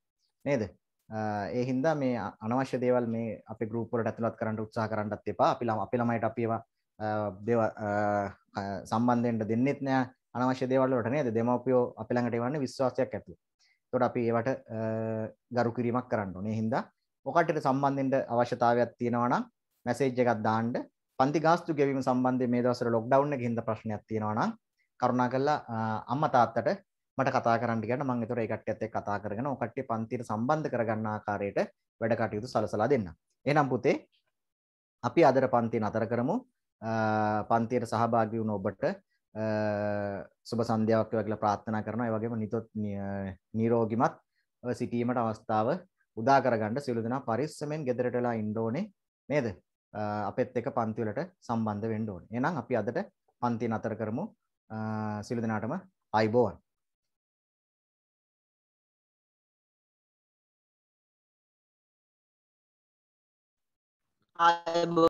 නේද ඒ හින්දා මේ අනවශ්‍ය දේවල් මේ අපි ගරුප්වලට ඇතුළත් කරන්න උත්සාහ කරන්නත් එපා අපි ළම අපි ළමයිට අපිව දේව සම්බන්ධෙන්ට දෙන්නෙත් නෑ අනවශ්‍ය දේවල්ලට නේද දෙමවපියෝ අප ළඟට වන්න විශ්වාසයක් ඇතු. තොට අපි ඒවට ගරු කිරීමක් කරන්න ඕනේ හින්දා මොකටට සම්බන්ධෙන්ට අවශ්‍යතාවයක් තියෙනවන මැසේජ් එකත් දාන්ඩ පන්ති ගාස්තු ගෙවීම සම්බන්ධ මේ දවසර ලොක්්ඩවන්න හිද ප්‍රශ්නයක් තියෙනවන කරුණා කල්ලා අම්ම තාත්තට මට කතා කරන්නට මං තුර එකට ඇත්තේ කතා කරගෙන ඔකට්ටේ පන්තිට සම්බන්ධ කරගන්න ආකාරයට වැඩ කටයුතු සලසලා දෙන්න. එනම් පුතේ අපි අදර පන්ති අතර කරමු පන්තියට සහභාගී වුණ ඔබට සුබ සන්ධ්‍යාවක් වේවා කියලා ප්‍රාර්ථනා කරනවා. ඒ වගේම නිතොත් නිරෝගිමත් සිටීමට අවස්ථාව උදා කරගන්න සියලු දෙනා පරිස්සමෙන් ගෙදරට වෙලා ඉන්න ඕනේ නේද? අපෙත් එක පන්ති වලට සම්බන්ධ වෙන්න ඕනේ. එහෙනම් අපි අදට පන්ති නතර කරමු. සියලු දෙනාටම ආයිබෝවන්. ආයිබෝවන්